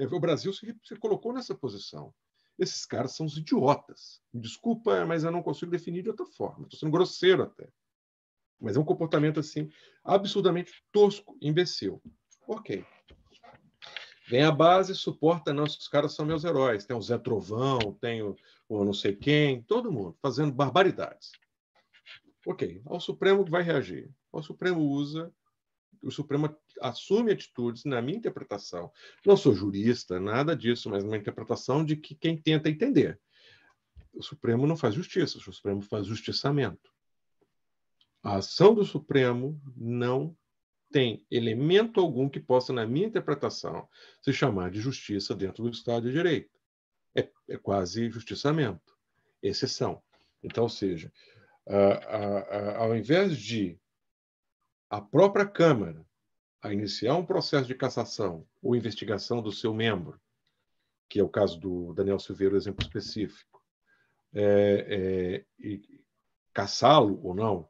O Brasil se, se colocou nessa posição. Esses caras são os idiotas. Desculpa, mas eu não consigo definir de outra forma. Estou sendo grosseiro até. Mas é um comportamento assim absurdamente tosco, imbecil. Ok. Vem a base, suporta, não, esses caras são meus heróis. Tem o Zé Trovão, tem o, o não sei quem, todo mundo fazendo barbaridades. Ok, o Supremo vai reagir. O Supremo usa, o Supremo assume atitudes, na minha interpretação, não sou jurista, nada disso, mas uma interpretação de que quem tenta entender. O Supremo não faz justiça, o Supremo faz justiçamento. A ação do Supremo não tem elemento algum que possa, na minha interpretação, se chamar de justiça dentro do Estado de Direito. É, é quase justiçamento, exceção. Então, ou seja, a, a, a, ao invés de a própria Câmara a iniciar um processo de cassação ou investigação do seu membro, que é o caso do Daniel Silveira, exemplo específico, é, é, e caçá-lo ou não,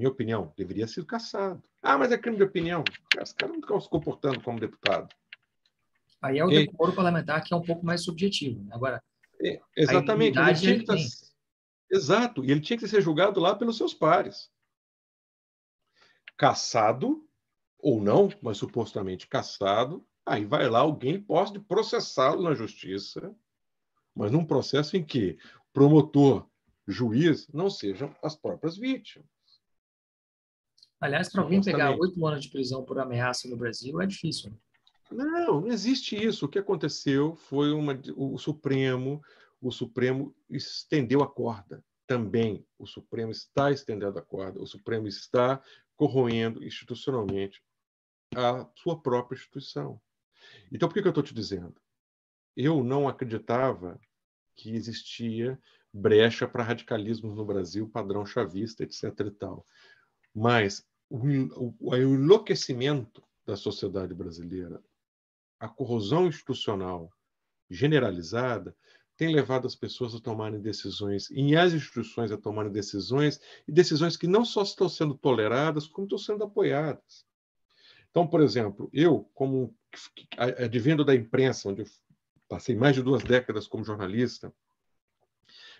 minha opinião, deveria ser caçado. Ah, mas é crime de opinião. Os caras não estão se comportando como deputado. Aí é o e... decoro parlamentar que é um pouco mais subjetivo. Né? Agora, é, exatamente. Ele tinha que tá estar... Exato. E ele tinha que ser julgado lá pelos seus pares. Caçado ou não, mas supostamente caçado, aí vai lá alguém pode processá-lo na justiça, mas num processo em que promotor, juiz não sejam as próprias vítimas. Aliás, para alguém pegar oito anos de prisão por ameaça no Brasil é difícil. Né? Não, não existe isso. O que aconteceu foi uma, o Supremo, o Supremo estendeu a corda também. O Supremo está estendendo a corda. O Supremo está corroendo institucionalmente a sua própria instituição. Então, por que, que eu estou te dizendo? Eu não acreditava que existia brecha para radicalismos no Brasil, padrão chavista, etc. E tal. Mas o, o, o enlouquecimento da sociedade brasileira, a corrosão institucional generalizada, tem levado as pessoas a tomarem decisões e as instituições a tomarem decisões, e decisões que não só estão sendo toleradas, como estão sendo apoiadas. Então, por exemplo, eu, como advindo da imprensa, onde eu passei mais de duas décadas como jornalista,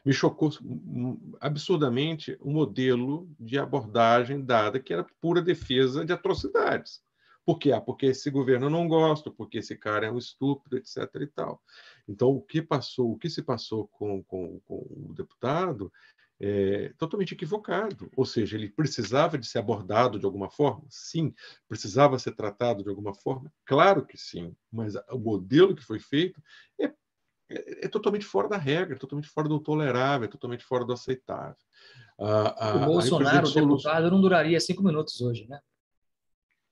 me chocou hum, hum, absurdamente o modelo de abordagem dada, que era pura defesa de atrocidades. Por quê? Ah, porque esse governo eu não gosto, porque esse cara é um estúpido, etc. e tal. Então, o que passou, o que se passou com, com, com o deputado é totalmente equivocado. Ou seja, ele precisava de ser abordado de alguma forma? Sim. Precisava ser tratado de alguma forma? Claro que sim. Mas o modelo que foi feito é é, é, totalmente fora da regra, é totalmente fora do tolerável, é totalmente fora do aceitável. o Bolsonaro, o deputado, não duraria cinco minutos hoje, né?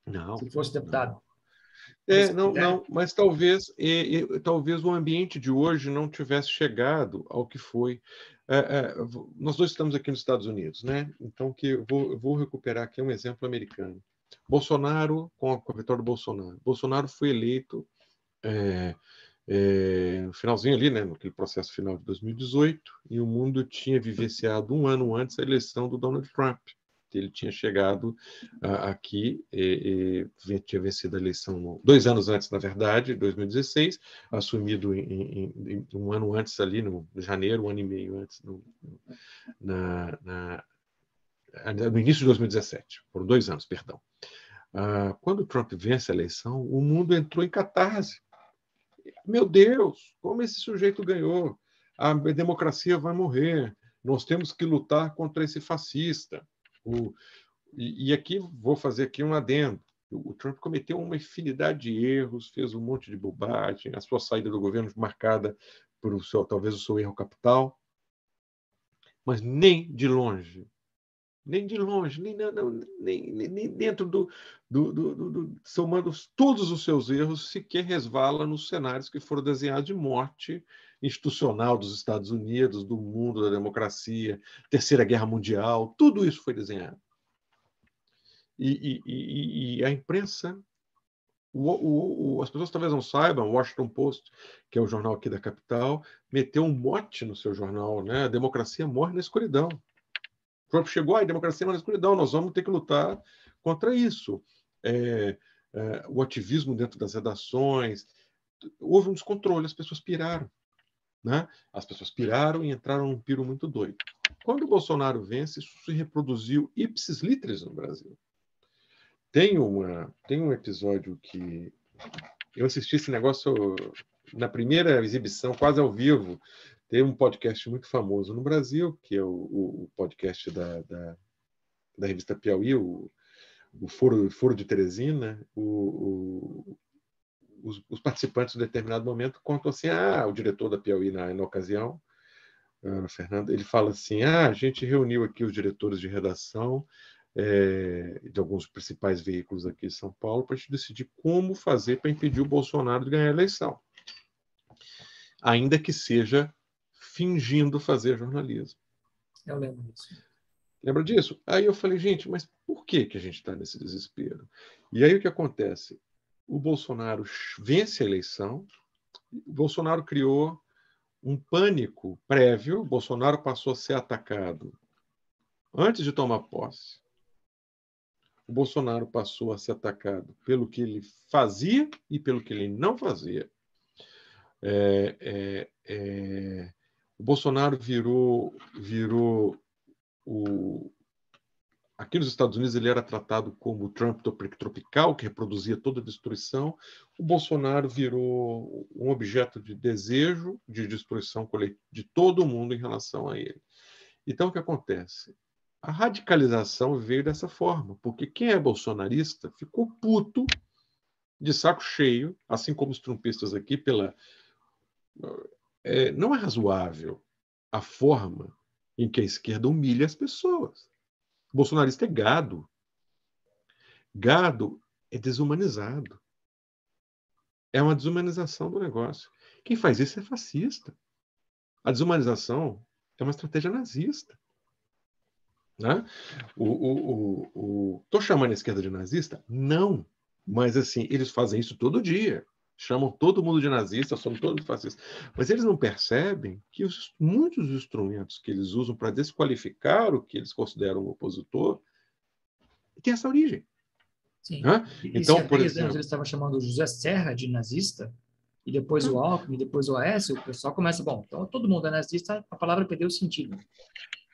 Não. Se fosse deputado. Não. É, né? não, não, mas talvez, talvez o ambiente de hoje não tivesse chegado ao que foi. É, é, nós dois estamos aqui nos Estados Unidos, né? Então que eu vou, eu vou recuperar aqui um exemplo americano. Bolsonaro com a, com a vitória do Bolsonaro. Bolsonaro foi eleito é, é, no finalzinho ali, né, naquele processo final de 2018, e o mundo tinha vivenciado um ano antes a eleição do Donald Trump. Ele tinha chegado aqui, e, e, tinha vencido a eleição dois anos antes, na verdade, 2016, assumido em, em, em, um ano antes ali, no janeiro, um ano e meio antes, no, na, na, no início de 2017. Foram dois anos, perdão. Ah, quando Trump vence a eleição, o mundo entrou em catarse meu Deus, como esse sujeito ganhou? A democracia vai morrer. Nós temos que lutar contra esse fascista. O, e, e aqui vou fazer aqui um adendo. O Trump cometeu uma infinidade de erros, fez um monte de bobagem, a sua saída do governo marcada por o seu, talvez o seu erro capital, mas nem de longe nem de longe, nem, nem, nem dentro do, do, do, do, somando todos os seus erros, sequer resvala nos cenários que foram desenhados de morte institucional dos Estados Unidos, do mundo, da democracia, Terceira Guerra Mundial, tudo isso foi desenhado. E, e, e, e a imprensa, o, o, as pessoas talvez não saibam, o Washington Post, que é o jornal aqui da capital, meteu um mote no seu jornal, né? A democracia morre na escuridão. Trump chegou, a democracia é uma escuridão, nós vamos ter que lutar contra isso. É, é, o ativismo dentro das redações, houve um descontrole, as pessoas piraram. Né? As pessoas piraram e entraram num piro muito doido. Quando o Bolsonaro vence, isso se reproduziu ipsis litteris no Brasil. Tem, uma, tem um episódio que eu assisti esse negócio na primeira exibição, quase ao vivo, tem um podcast muito famoso no Brasil, que é o, o podcast da, da, da, revista Piauí, o, o Foro, Foro de Teresina. O, os, os, participantes, em determinado momento, contam assim: ah, o diretor da Piauí, na, na ocasião, Fernanda ele fala assim: ah, a gente reuniu aqui os diretores de redação é, de alguns principais veículos aqui em São Paulo para decidir como fazer para impedir o Bolsonaro de ganhar a eleição, ainda que seja fingindo fazer jornalismo. Eu lembro disso. Lembra disso? Aí eu falei, gente, mas por que, que a gente está nesse desespero? E aí o que acontece? O Bolsonaro vence a eleição, o Bolsonaro criou um pânico prévio, o Bolsonaro passou a ser atacado antes de tomar posse. O Bolsonaro passou a ser atacado pelo que ele fazia e pelo que ele não fazia. É, é, é o Bolsonaro virou, virou o... Aqui nos Estados Unidos ele era tratado como o Trump tropical, que reproduzia toda a destruição. O Bolsonaro virou um objeto de desejo de destruição de todo mundo em relação a ele. Então, o que acontece? A radicalização veio dessa forma, porque quem é bolsonarista ficou puto, de saco cheio, assim como os trumpistas aqui, pela é, não é razoável a forma em que a esquerda humilha as pessoas. O bolsonarista é gado. Gado é desumanizado. É uma desumanização do negócio. Quem faz isso é fascista. A desumanização é uma estratégia nazista. Né? O, o, o, o... Tô chamando a esquerda de nazista? Não. Mas assim, eles fazem isso todo dia chamam todo mundo de nazista, são todos fascistas. Mas eles não percebem que os, muitos dos instrumentos que eles usam para desqualificar o que eles consideram um opositor tem essa origem. Sim. Então, por exemplo, eles estavam chamando o José Serra de nazista e depois o Alckmin, depois o Aécio, o pessoal começa, bom, então todo mundo é nazista, a palavra perdeu o sentido.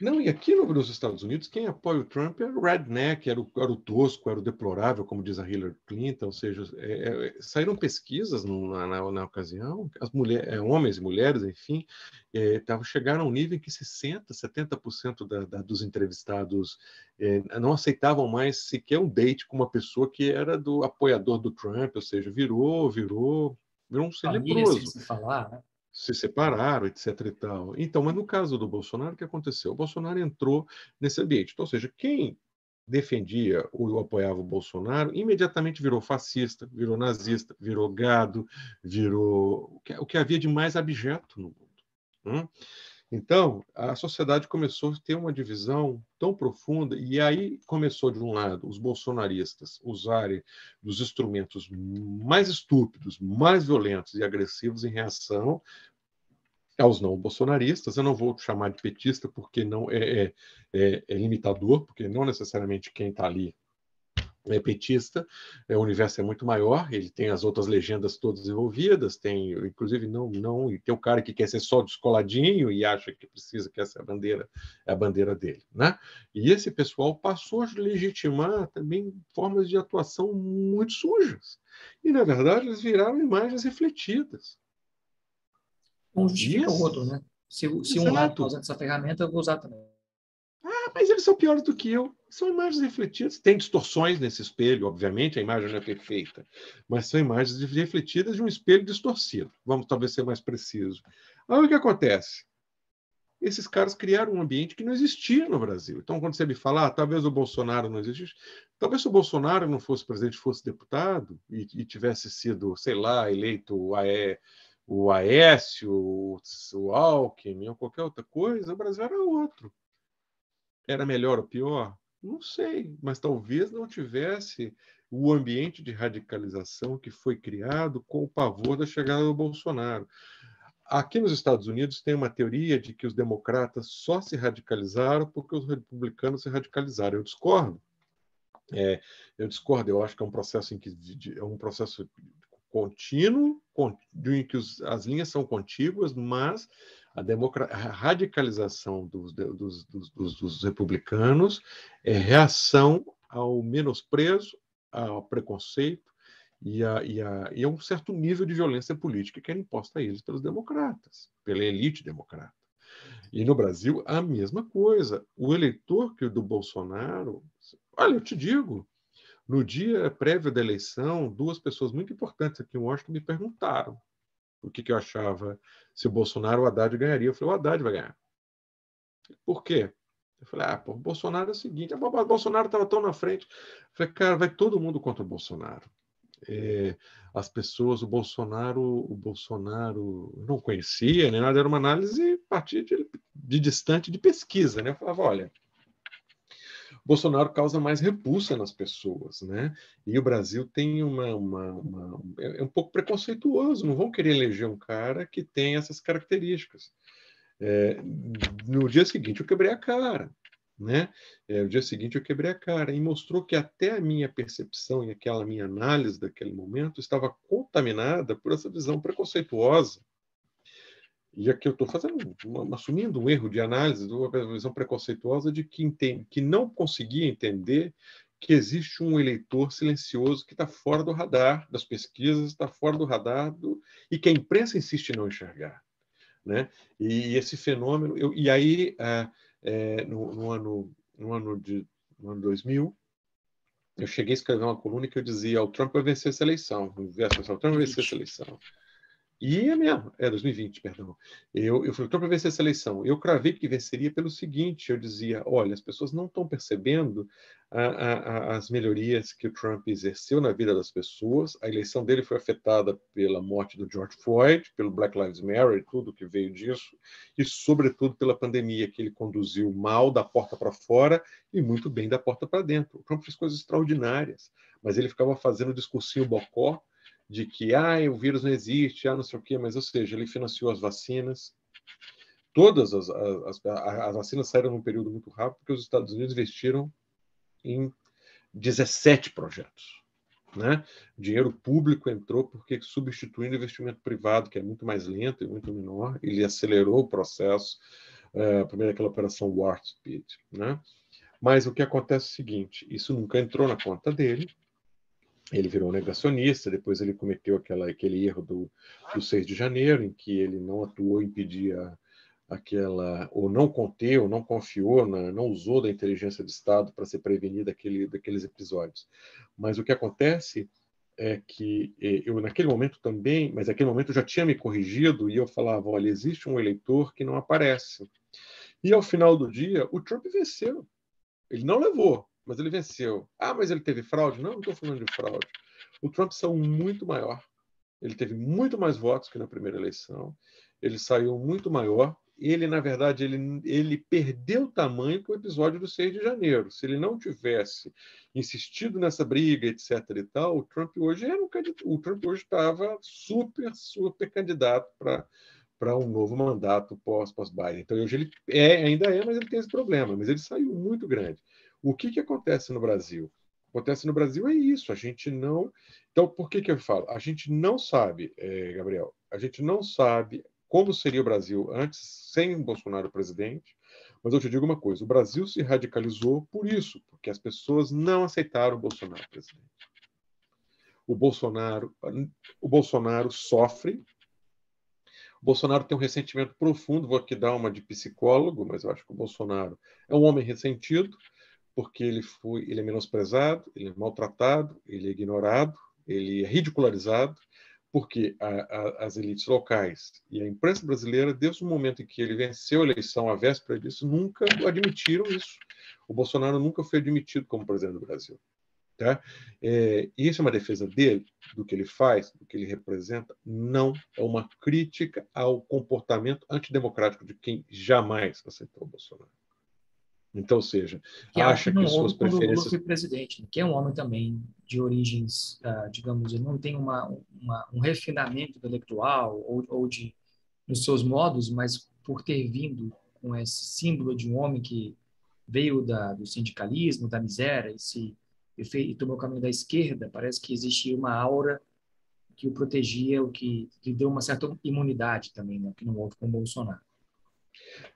Não, e aqui no, nos Estados Unidos, quem apoia o Trump era é o redneck, era o, era o tosco, era o deplorável, como diz a Hillary Clinton. Ou seja, é, é, saíram pesquisas no, na, na, na, ocasião, as é, homens e mulheres, enfim, é, chegaram a um nível em que 60%, 70% da, da, dos entrevistados é, não aceitavam mais sequer um date com uma pessoa que era do apoiador do Trump. Ou seja, virou, virou, virou um celebroso. Família, se falar, né? se separaram, etc. E tal. Então, mas no caso do Bolsonaro, o que aconteceu? O Bolsonaro entrou nesse ambiente. Então, ou seja, quem defendia ou apoiava o Bolsonaro, imediatamente virou fascista, virou nazista, virou gado, virou o que, havia de mais abjeto no mundo. Hum? Então, a sociedade começou a ter uma divisão tão profunda, e aí começou, de um lado, os bolsonaristas usarem dos instrumentos mais estúpidos, mais violentos e agressivos em reação aos não bolsonaristas. Eu não vou chamar de petista porque não é, é, é, é limitador, porque não necessariamente quem está ali é petista, é, o universo é muito maior, ele tem as outras legendas todas envolvidas, tem, inclusive, não, não, e tem o cara que quer ser só descoladinho e acha que precisa que essa é a bandeira, é a bandeira dele, né? E esse pessoal passou a legitimar também formas de atuação muito sujas. E, na verdade, eles viraram imagens refletidas. Um dia o outro, né? Se, se um lado está usando essa ferramenta, eu vou usar também mas eles são piores do que eu. São imagens refletidas. Tem distorções nesse espelho, obviamente, a imagem já é perfeita, mas são imagens refletidas de um espelho distorcido. Vamos talvez ser mais preciso. Aí o que acontece? Esses caras criaram um ambiente que não existia no Brasil. Então, quando você me fala, ah, talvez o Bolsonaro não existisse, talvez se o Bolsonaro não fosse presidente, fosse deputado e, e tivesse sido, sei lá, eleito o AE o Aécio, o Alckmin ou qualquer outra coisa, o Brasil era outro. Era melhor ou pior? Não sei, mas talvez não tivesse o ambiente de radicalização que foi criado com o pavor da chegada do Bolsonaro. Aqui nos Estados Unidos tem uma teoria de que os democratas só se radicalizaram porque os republicanos se radicalizaram. Eu discordo. É, eu discordo. Eu acho que é um processo em que é um processo contínuo, em que os, as linhas são contíguas, mas a, a radicalização dos, dos, dos, dos, republicanos é reação ao menosprezo, ao preconceito e a, e, a, e a um certo nível de violência política que era imposta a eles pelos democratas, pela elite democrata. E no Brasil, a mesma coisa. O eleitor que do Bolsonaro. Olha, eu te digo, no dia prévio da eleição, duas pessoas muito importantes aqui em Washington me perguntaram o que, que eu achava se o Bolsonaro ou o Haddad ganharia. Eu falei, o Haddad vai ganhar. Por quê? Eu falei, ah, pô, o Bolsonaro é o seguinte, o Bolsonaro estava tão na frente. Eu falei, cara, vai todo mundo contra o Bolsonaro. É, as pessoas, o Bolsonaro, o Bolsonaro não conhecia, né? Era uma análise a partir de, de distante de pesquisa, né? Eu falava, olha, Bolsonaro causa mais repulsa nas pessoas, né? E o Brasil tem uma, uma, uma é, é um pouco preconceituoso, não vão querer eleger um cara que tem essas características. É, no dia seguinte eu quebrei a cara, né? É, no dia seguinte eu quebrei a cara e mostrou que até a minha percepção e aquela minha análise daquele momento estava contaminada por essa visão preconceituosa e aqui eu estou fazendo, assumindo um erro de análise, uma visão preconceituosa de que, entende, que não conseguia entender que existe um eleitor silencioso que está fora do radar das pesquisas, está fora do radar do, e que a imprensa insiste em não enxergar. Né? E esse fenômeno. Eu, e aí, ah, é, no, no, ano, no, ano de, no ano 2000, eu cheguei a escrever uma coluna que eu dizia: o Trump vai vencer essa eleição, o Trump vai vencer essa eleição. E é mesmo, é 2020, perdão. Eu, eu falei, estou para vencer essa eleição. Eu cravei que venceria pelo seguinte: eu dizia, olha, as pessoas não estão percebendo a, a, a, as melhorias que o Trump exerceu na vida das pessoas. A eleição dele foi afetada pela morte do George Floyd, pelo Black Lives Matter e tudo que veio disso, e sobretudo pela pandemia que ele conduziu mal da porta para fora e muito bem da porta para dentro. O Trump fez coisas extraordinárias, mas ele ficava fazendo o discursinho bocó de que ah, o vírus não existe, ah, não sei o quê, mas, ou seja, ele financiou as vacinas. Todas as, as, as vacinas saíram num período muito rápido, porque os Estados Unidos investiram em 17 projetos. Né? Dinheiro público entrou porque substituindo o investimento privado, que é muito mais lento e muito menor, ele acelerou o processo, uh, primeiro aquela operação Warp Speed. Né? Mas o que acontece é o seguinte, isso nunca entrou na conta dele, ele virou negacionista, depois ele cometeu aquela, aquele erro do, do 6 de janeiro, em que ele não atuou em pedir a, aquela, ou não conteu, não confiou, na, não usou da inteligência de Estado para se prevenir daquele, daqueles episódios. Mas o que acontece é que é, eu, naquele momento também, mas naquele momento eu já tinha me corrigido e eu falava: olha, existe um eleitor que não aparece. E ao final do dia, o Trump venceu. Ele não levou, mas ele venceu. Ah, mas ele teve fraude? Não, não estou falando de fraude. O Trump saiu muito maior. Ele teve muito mais votos que na primeira eleição. Ele saiu muito maior. Ele, na verdade, ele, ele perdeu tamanho com o episódio do 6 de janeiro. Se ele não tivesse insistido nessa briga, etc. e tal, o Trump hoje era um O Trump hoje estava super, super candidato para para um novo mandato pós-Biden. Pós então, hoje ele é, ainda é, mas ele tem esse problema. Mas ele saiu muito grande. O que, que acontece no Brasil? Acontece no Brasil é isso, a gente não. Então, por que, que eu falo? A gente não sabe, é, Gabriel, a gente não sabe como seria o Brasil antes, sem Bolsonaro presidente. Mas eu te digo uma coisa: o Brasil se radicalizou por isso, porque as pessoas não aceitaram o Bolsonaro presidente. O Bolsonaro, o Bolsonaro sofre. O Bolsonaro tem um ressentimento profundo. Vou aqui dar uma de psicólogo, mas eu acho que o Bolsonaro é um homem ressentido porque ele foi, ele é menosprezado, ele é maltratado, ele é ignorado, ele é ridicularizado, porque a, a, as elites locais e a imprensa brasileira, desde o momento em que ele venceu a eleição, à véspera disso, nunca admitiram isso. O Bolsonaro nunca foi admitido como presidente do Brasil. Tá? É, e isso é uma defesa dele, do que ele faz, do que ele representa, não é uma crítica ao comportamento antidemocrático de quem jamais aceitou o Bolsonaro. Então, seja, que é acha que, que suas preferências. Lula foi presidente, né? que é um homem também de origens, uh, digamos, ele não tem uma, uma, um refinamento intelectual ou, ou de nos seus modos, mas por ter vindo com esse símbolo de um homem que veio da, do sindicalismo, da miséria e se e, fez, e tomou o caminho da esquerda, parece que existia uma aura que o protegia, o que lhe deu uma certa imunidade também, né, que não houve com o Bolsonaro.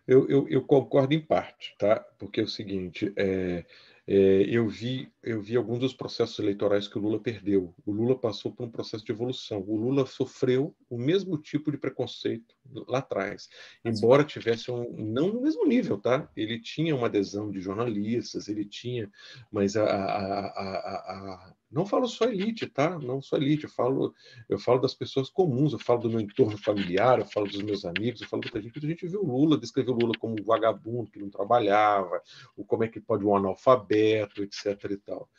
Eu, eu, eu concordo em parte, tá? Porque é o seguinte, é, é, eu vi eu vi alguns dos processos eleitorais que o Lula perdeu. O Lula passou por um processo de evolução. O Lula sofreu o mesmo tipo de preconceito lá atrás, embora tivesse um não no mesmo nível, tá? Ele tinha uma adesão de jornalistas, ele tinha, mas a, a, a, a não falo só elite, tá? Não só elite, eu falo, eu falo das pessoas comuns, eu falo do meu entorno familiar, eu falo dos meus amigos, eu falo muita gente, muita gente viu o Lula, descreveu o Lula como um vagabundo que não trabalhava, o como é que pode um analfabeto, etc tal.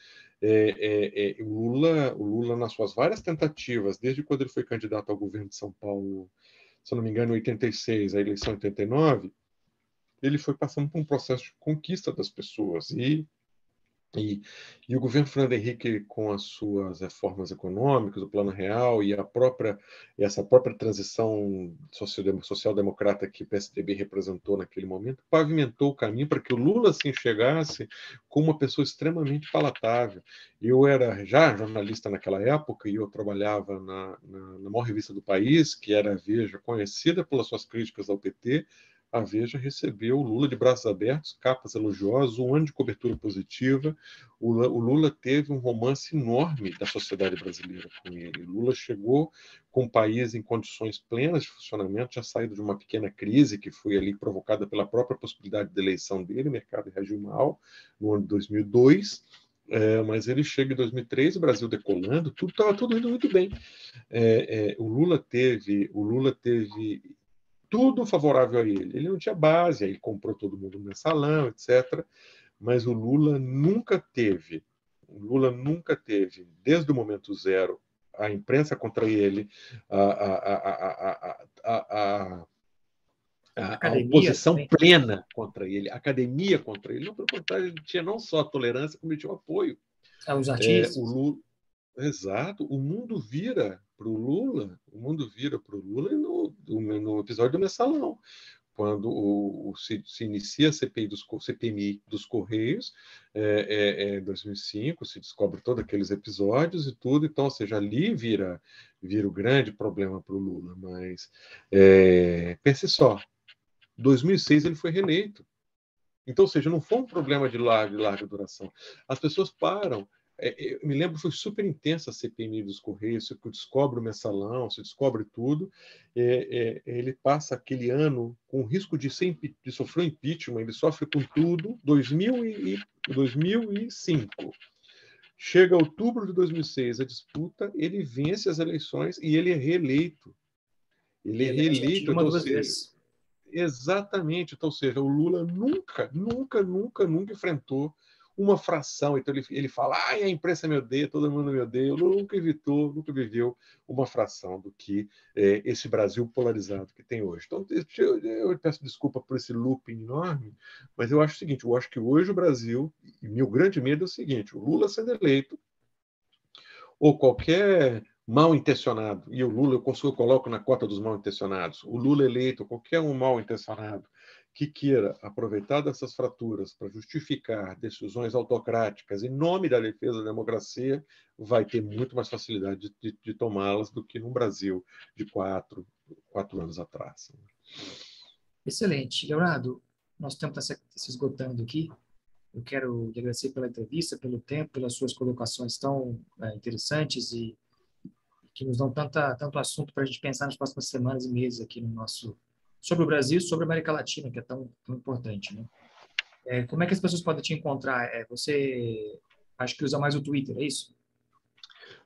É, é, é, o, Lula, o Lula, nas suas várias tentativas, desde quando ele foi candidato ao governo de São Paulo, se não me engano, em 86, a eleição em 89, ele foi passando por um processo de conquista das pessoas e e, e, o governo Fernando Henrique, com as suas reformas econômicas, o Plano Real e a própria essa própria transição social-democrata que o PSDB representou naquele momento, pavimentou o caminho para que o Lula assim chegasse como uma pessoa extremamente palatável. Eu era já jornalista naquela época e eu trabalhava na, na, na maior revista do país, que era a Veja, conhecida pelas suas críticas ao PT, a Veja recebeu Lula de braços abertos, capas elogiosas, um ano de cobertura positiva. O Lula teve um romance enorme da sociedade brasileira com ele. O Lula chegou com o país em condições plenas de funcionamento, já saído de uma pequena crise que foi ali provocada pela própria possibilidade de eleição dele, o mercado reagiu mal no ano de 2002. É, mas ele chega em 2003, o Brasil decolando, tudo estava tudo indo muito bem. É, é, o Lula teve, o Lula teve tudo favorável a ele. Ele não tinha base, aí comprou todo mundo no mensalão, etc. Mas o Lula nunca teve, o Lula nunca teve, desde o momento zero, a imprensa contra ele, a, a, a, a oposição plena contra ele, a academia contra ele. Não, pelo contrário, ele tinha não só tolerância, como ele tinha o apoio. É, os artistas. É, o Lula, Exato, o mundo vira para o Lula, o mundo vira para o Lula no, no, episódio do Mensalão, quando o, o se, se, inicia a CPI dos, CPMI dos Correios, é, é, é, 2005, se descobre todos aqueles episódios e tudo, então, ou seja, ali vira, vira o grande problema para o Lula, mas é, pense só, 2006 ele foi reeleito, então, ou seja, não foi um problema de larga, de larga duração. As pessoas param é, é, eu me lembro foi super intensa a CPMI dos Correios, se descobre o mensalão, se descobre tudo, é, é, ele passa aquele ano com risco de, ser, de sofrer impeachment, ele sofre com tudo, 2000 e, 2005. Chega outubro de 2006, a disputa, ele vence as eleições e ele é reeleito. Ele, é, é reeleito. Uma, então, duas Exatamente. Então, ou seja, o Lula nunca, nunca, nunca, nunca enfrentou uma fração. Então ele, ele fala, ah, a imprensa me odeia, todo mundo me odeia. Nunca evitou, nunca viveu uma fração do que é, esse Brasil polarizado que tem hoje. Então eu, eu, peço desculpa por esse looping enorme, mas eu acho o seguinte, eu acho que hoje o Brasil, e meu grande medo é o seguinte, o Lula sendo eleito, ou qualquer mal intencionado, e o Lula eu, consigo, eu coloco na cota dos mal intencionados, o Lula eleito, qualquer um mal intencionado, que queira aproveitar dessas fraturas para justificar decisões autocráticas em nome da defesa da democracia vai ter muito mais facilidade de, de tomá-las do que no Brasil de quatro, quatro anos atrás. Excelente. Leonardo, nosso tempo está se esgotando aqui. Eu quero agradecer pela entrevista, pelo tempo, pelas suas colocações tão é, interessantes e que nos dão tanta, tanto assunto para a gente pensar nas próximas semanas e meses aqui no nosso sobre o Brasil, sobre a América Latina, que é tão, tão importante, né? É, como é que as pessoas podem te encontrar? É, você acho que usa mais o Twitter, é isso?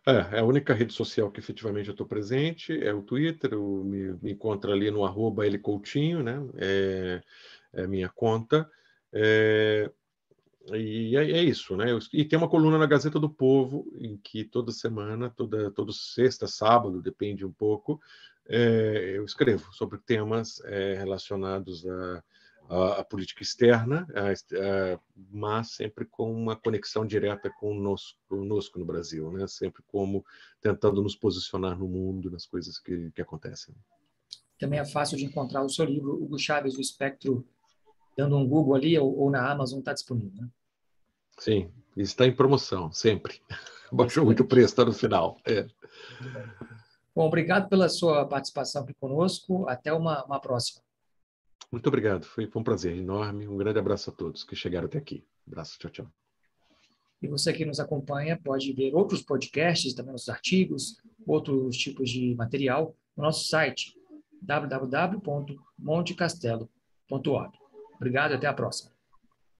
É, é a única rede social que efetivamente eu estou presente, é o Twitter, eu, me, me encontra ali no arroba Coutinho, né? É, é minha conta. É, e é, é, isso, né? e tem uma coluna na Gazeta do Povo, em que toda semana, toda, todo sexta, sábado, depende um pouco, é, eu escrevo sobre temas é, relacionados à, à, à, política externa, à, mas sempre com uma conexão direta conosco, conosco no Brasil, né? sempre como tentando nos posicionar no mundo, nas coisas que, que acontecem. Também é fácil de encontrar o seu livro, Hugo Chaves, do Espectro, dando um Google ali ou, ou na Amazon, está disponível, né? Sim, está em promoção, sempre. Baixou muito o preço, está no final. É. Bom, obrigado pela sua participação aqui conosco. Até uma, uma próxima. Muito obrigado. Foi um prazer enorme. Um grande abraço a todos que chegaram até aqui. abraço. Tchau, tchau. E você que nos acompanha pode ver outros podcasts, também os artigos, outros tipos de material no nosso site www.montecastelo.org. Obrigado e até a próxima.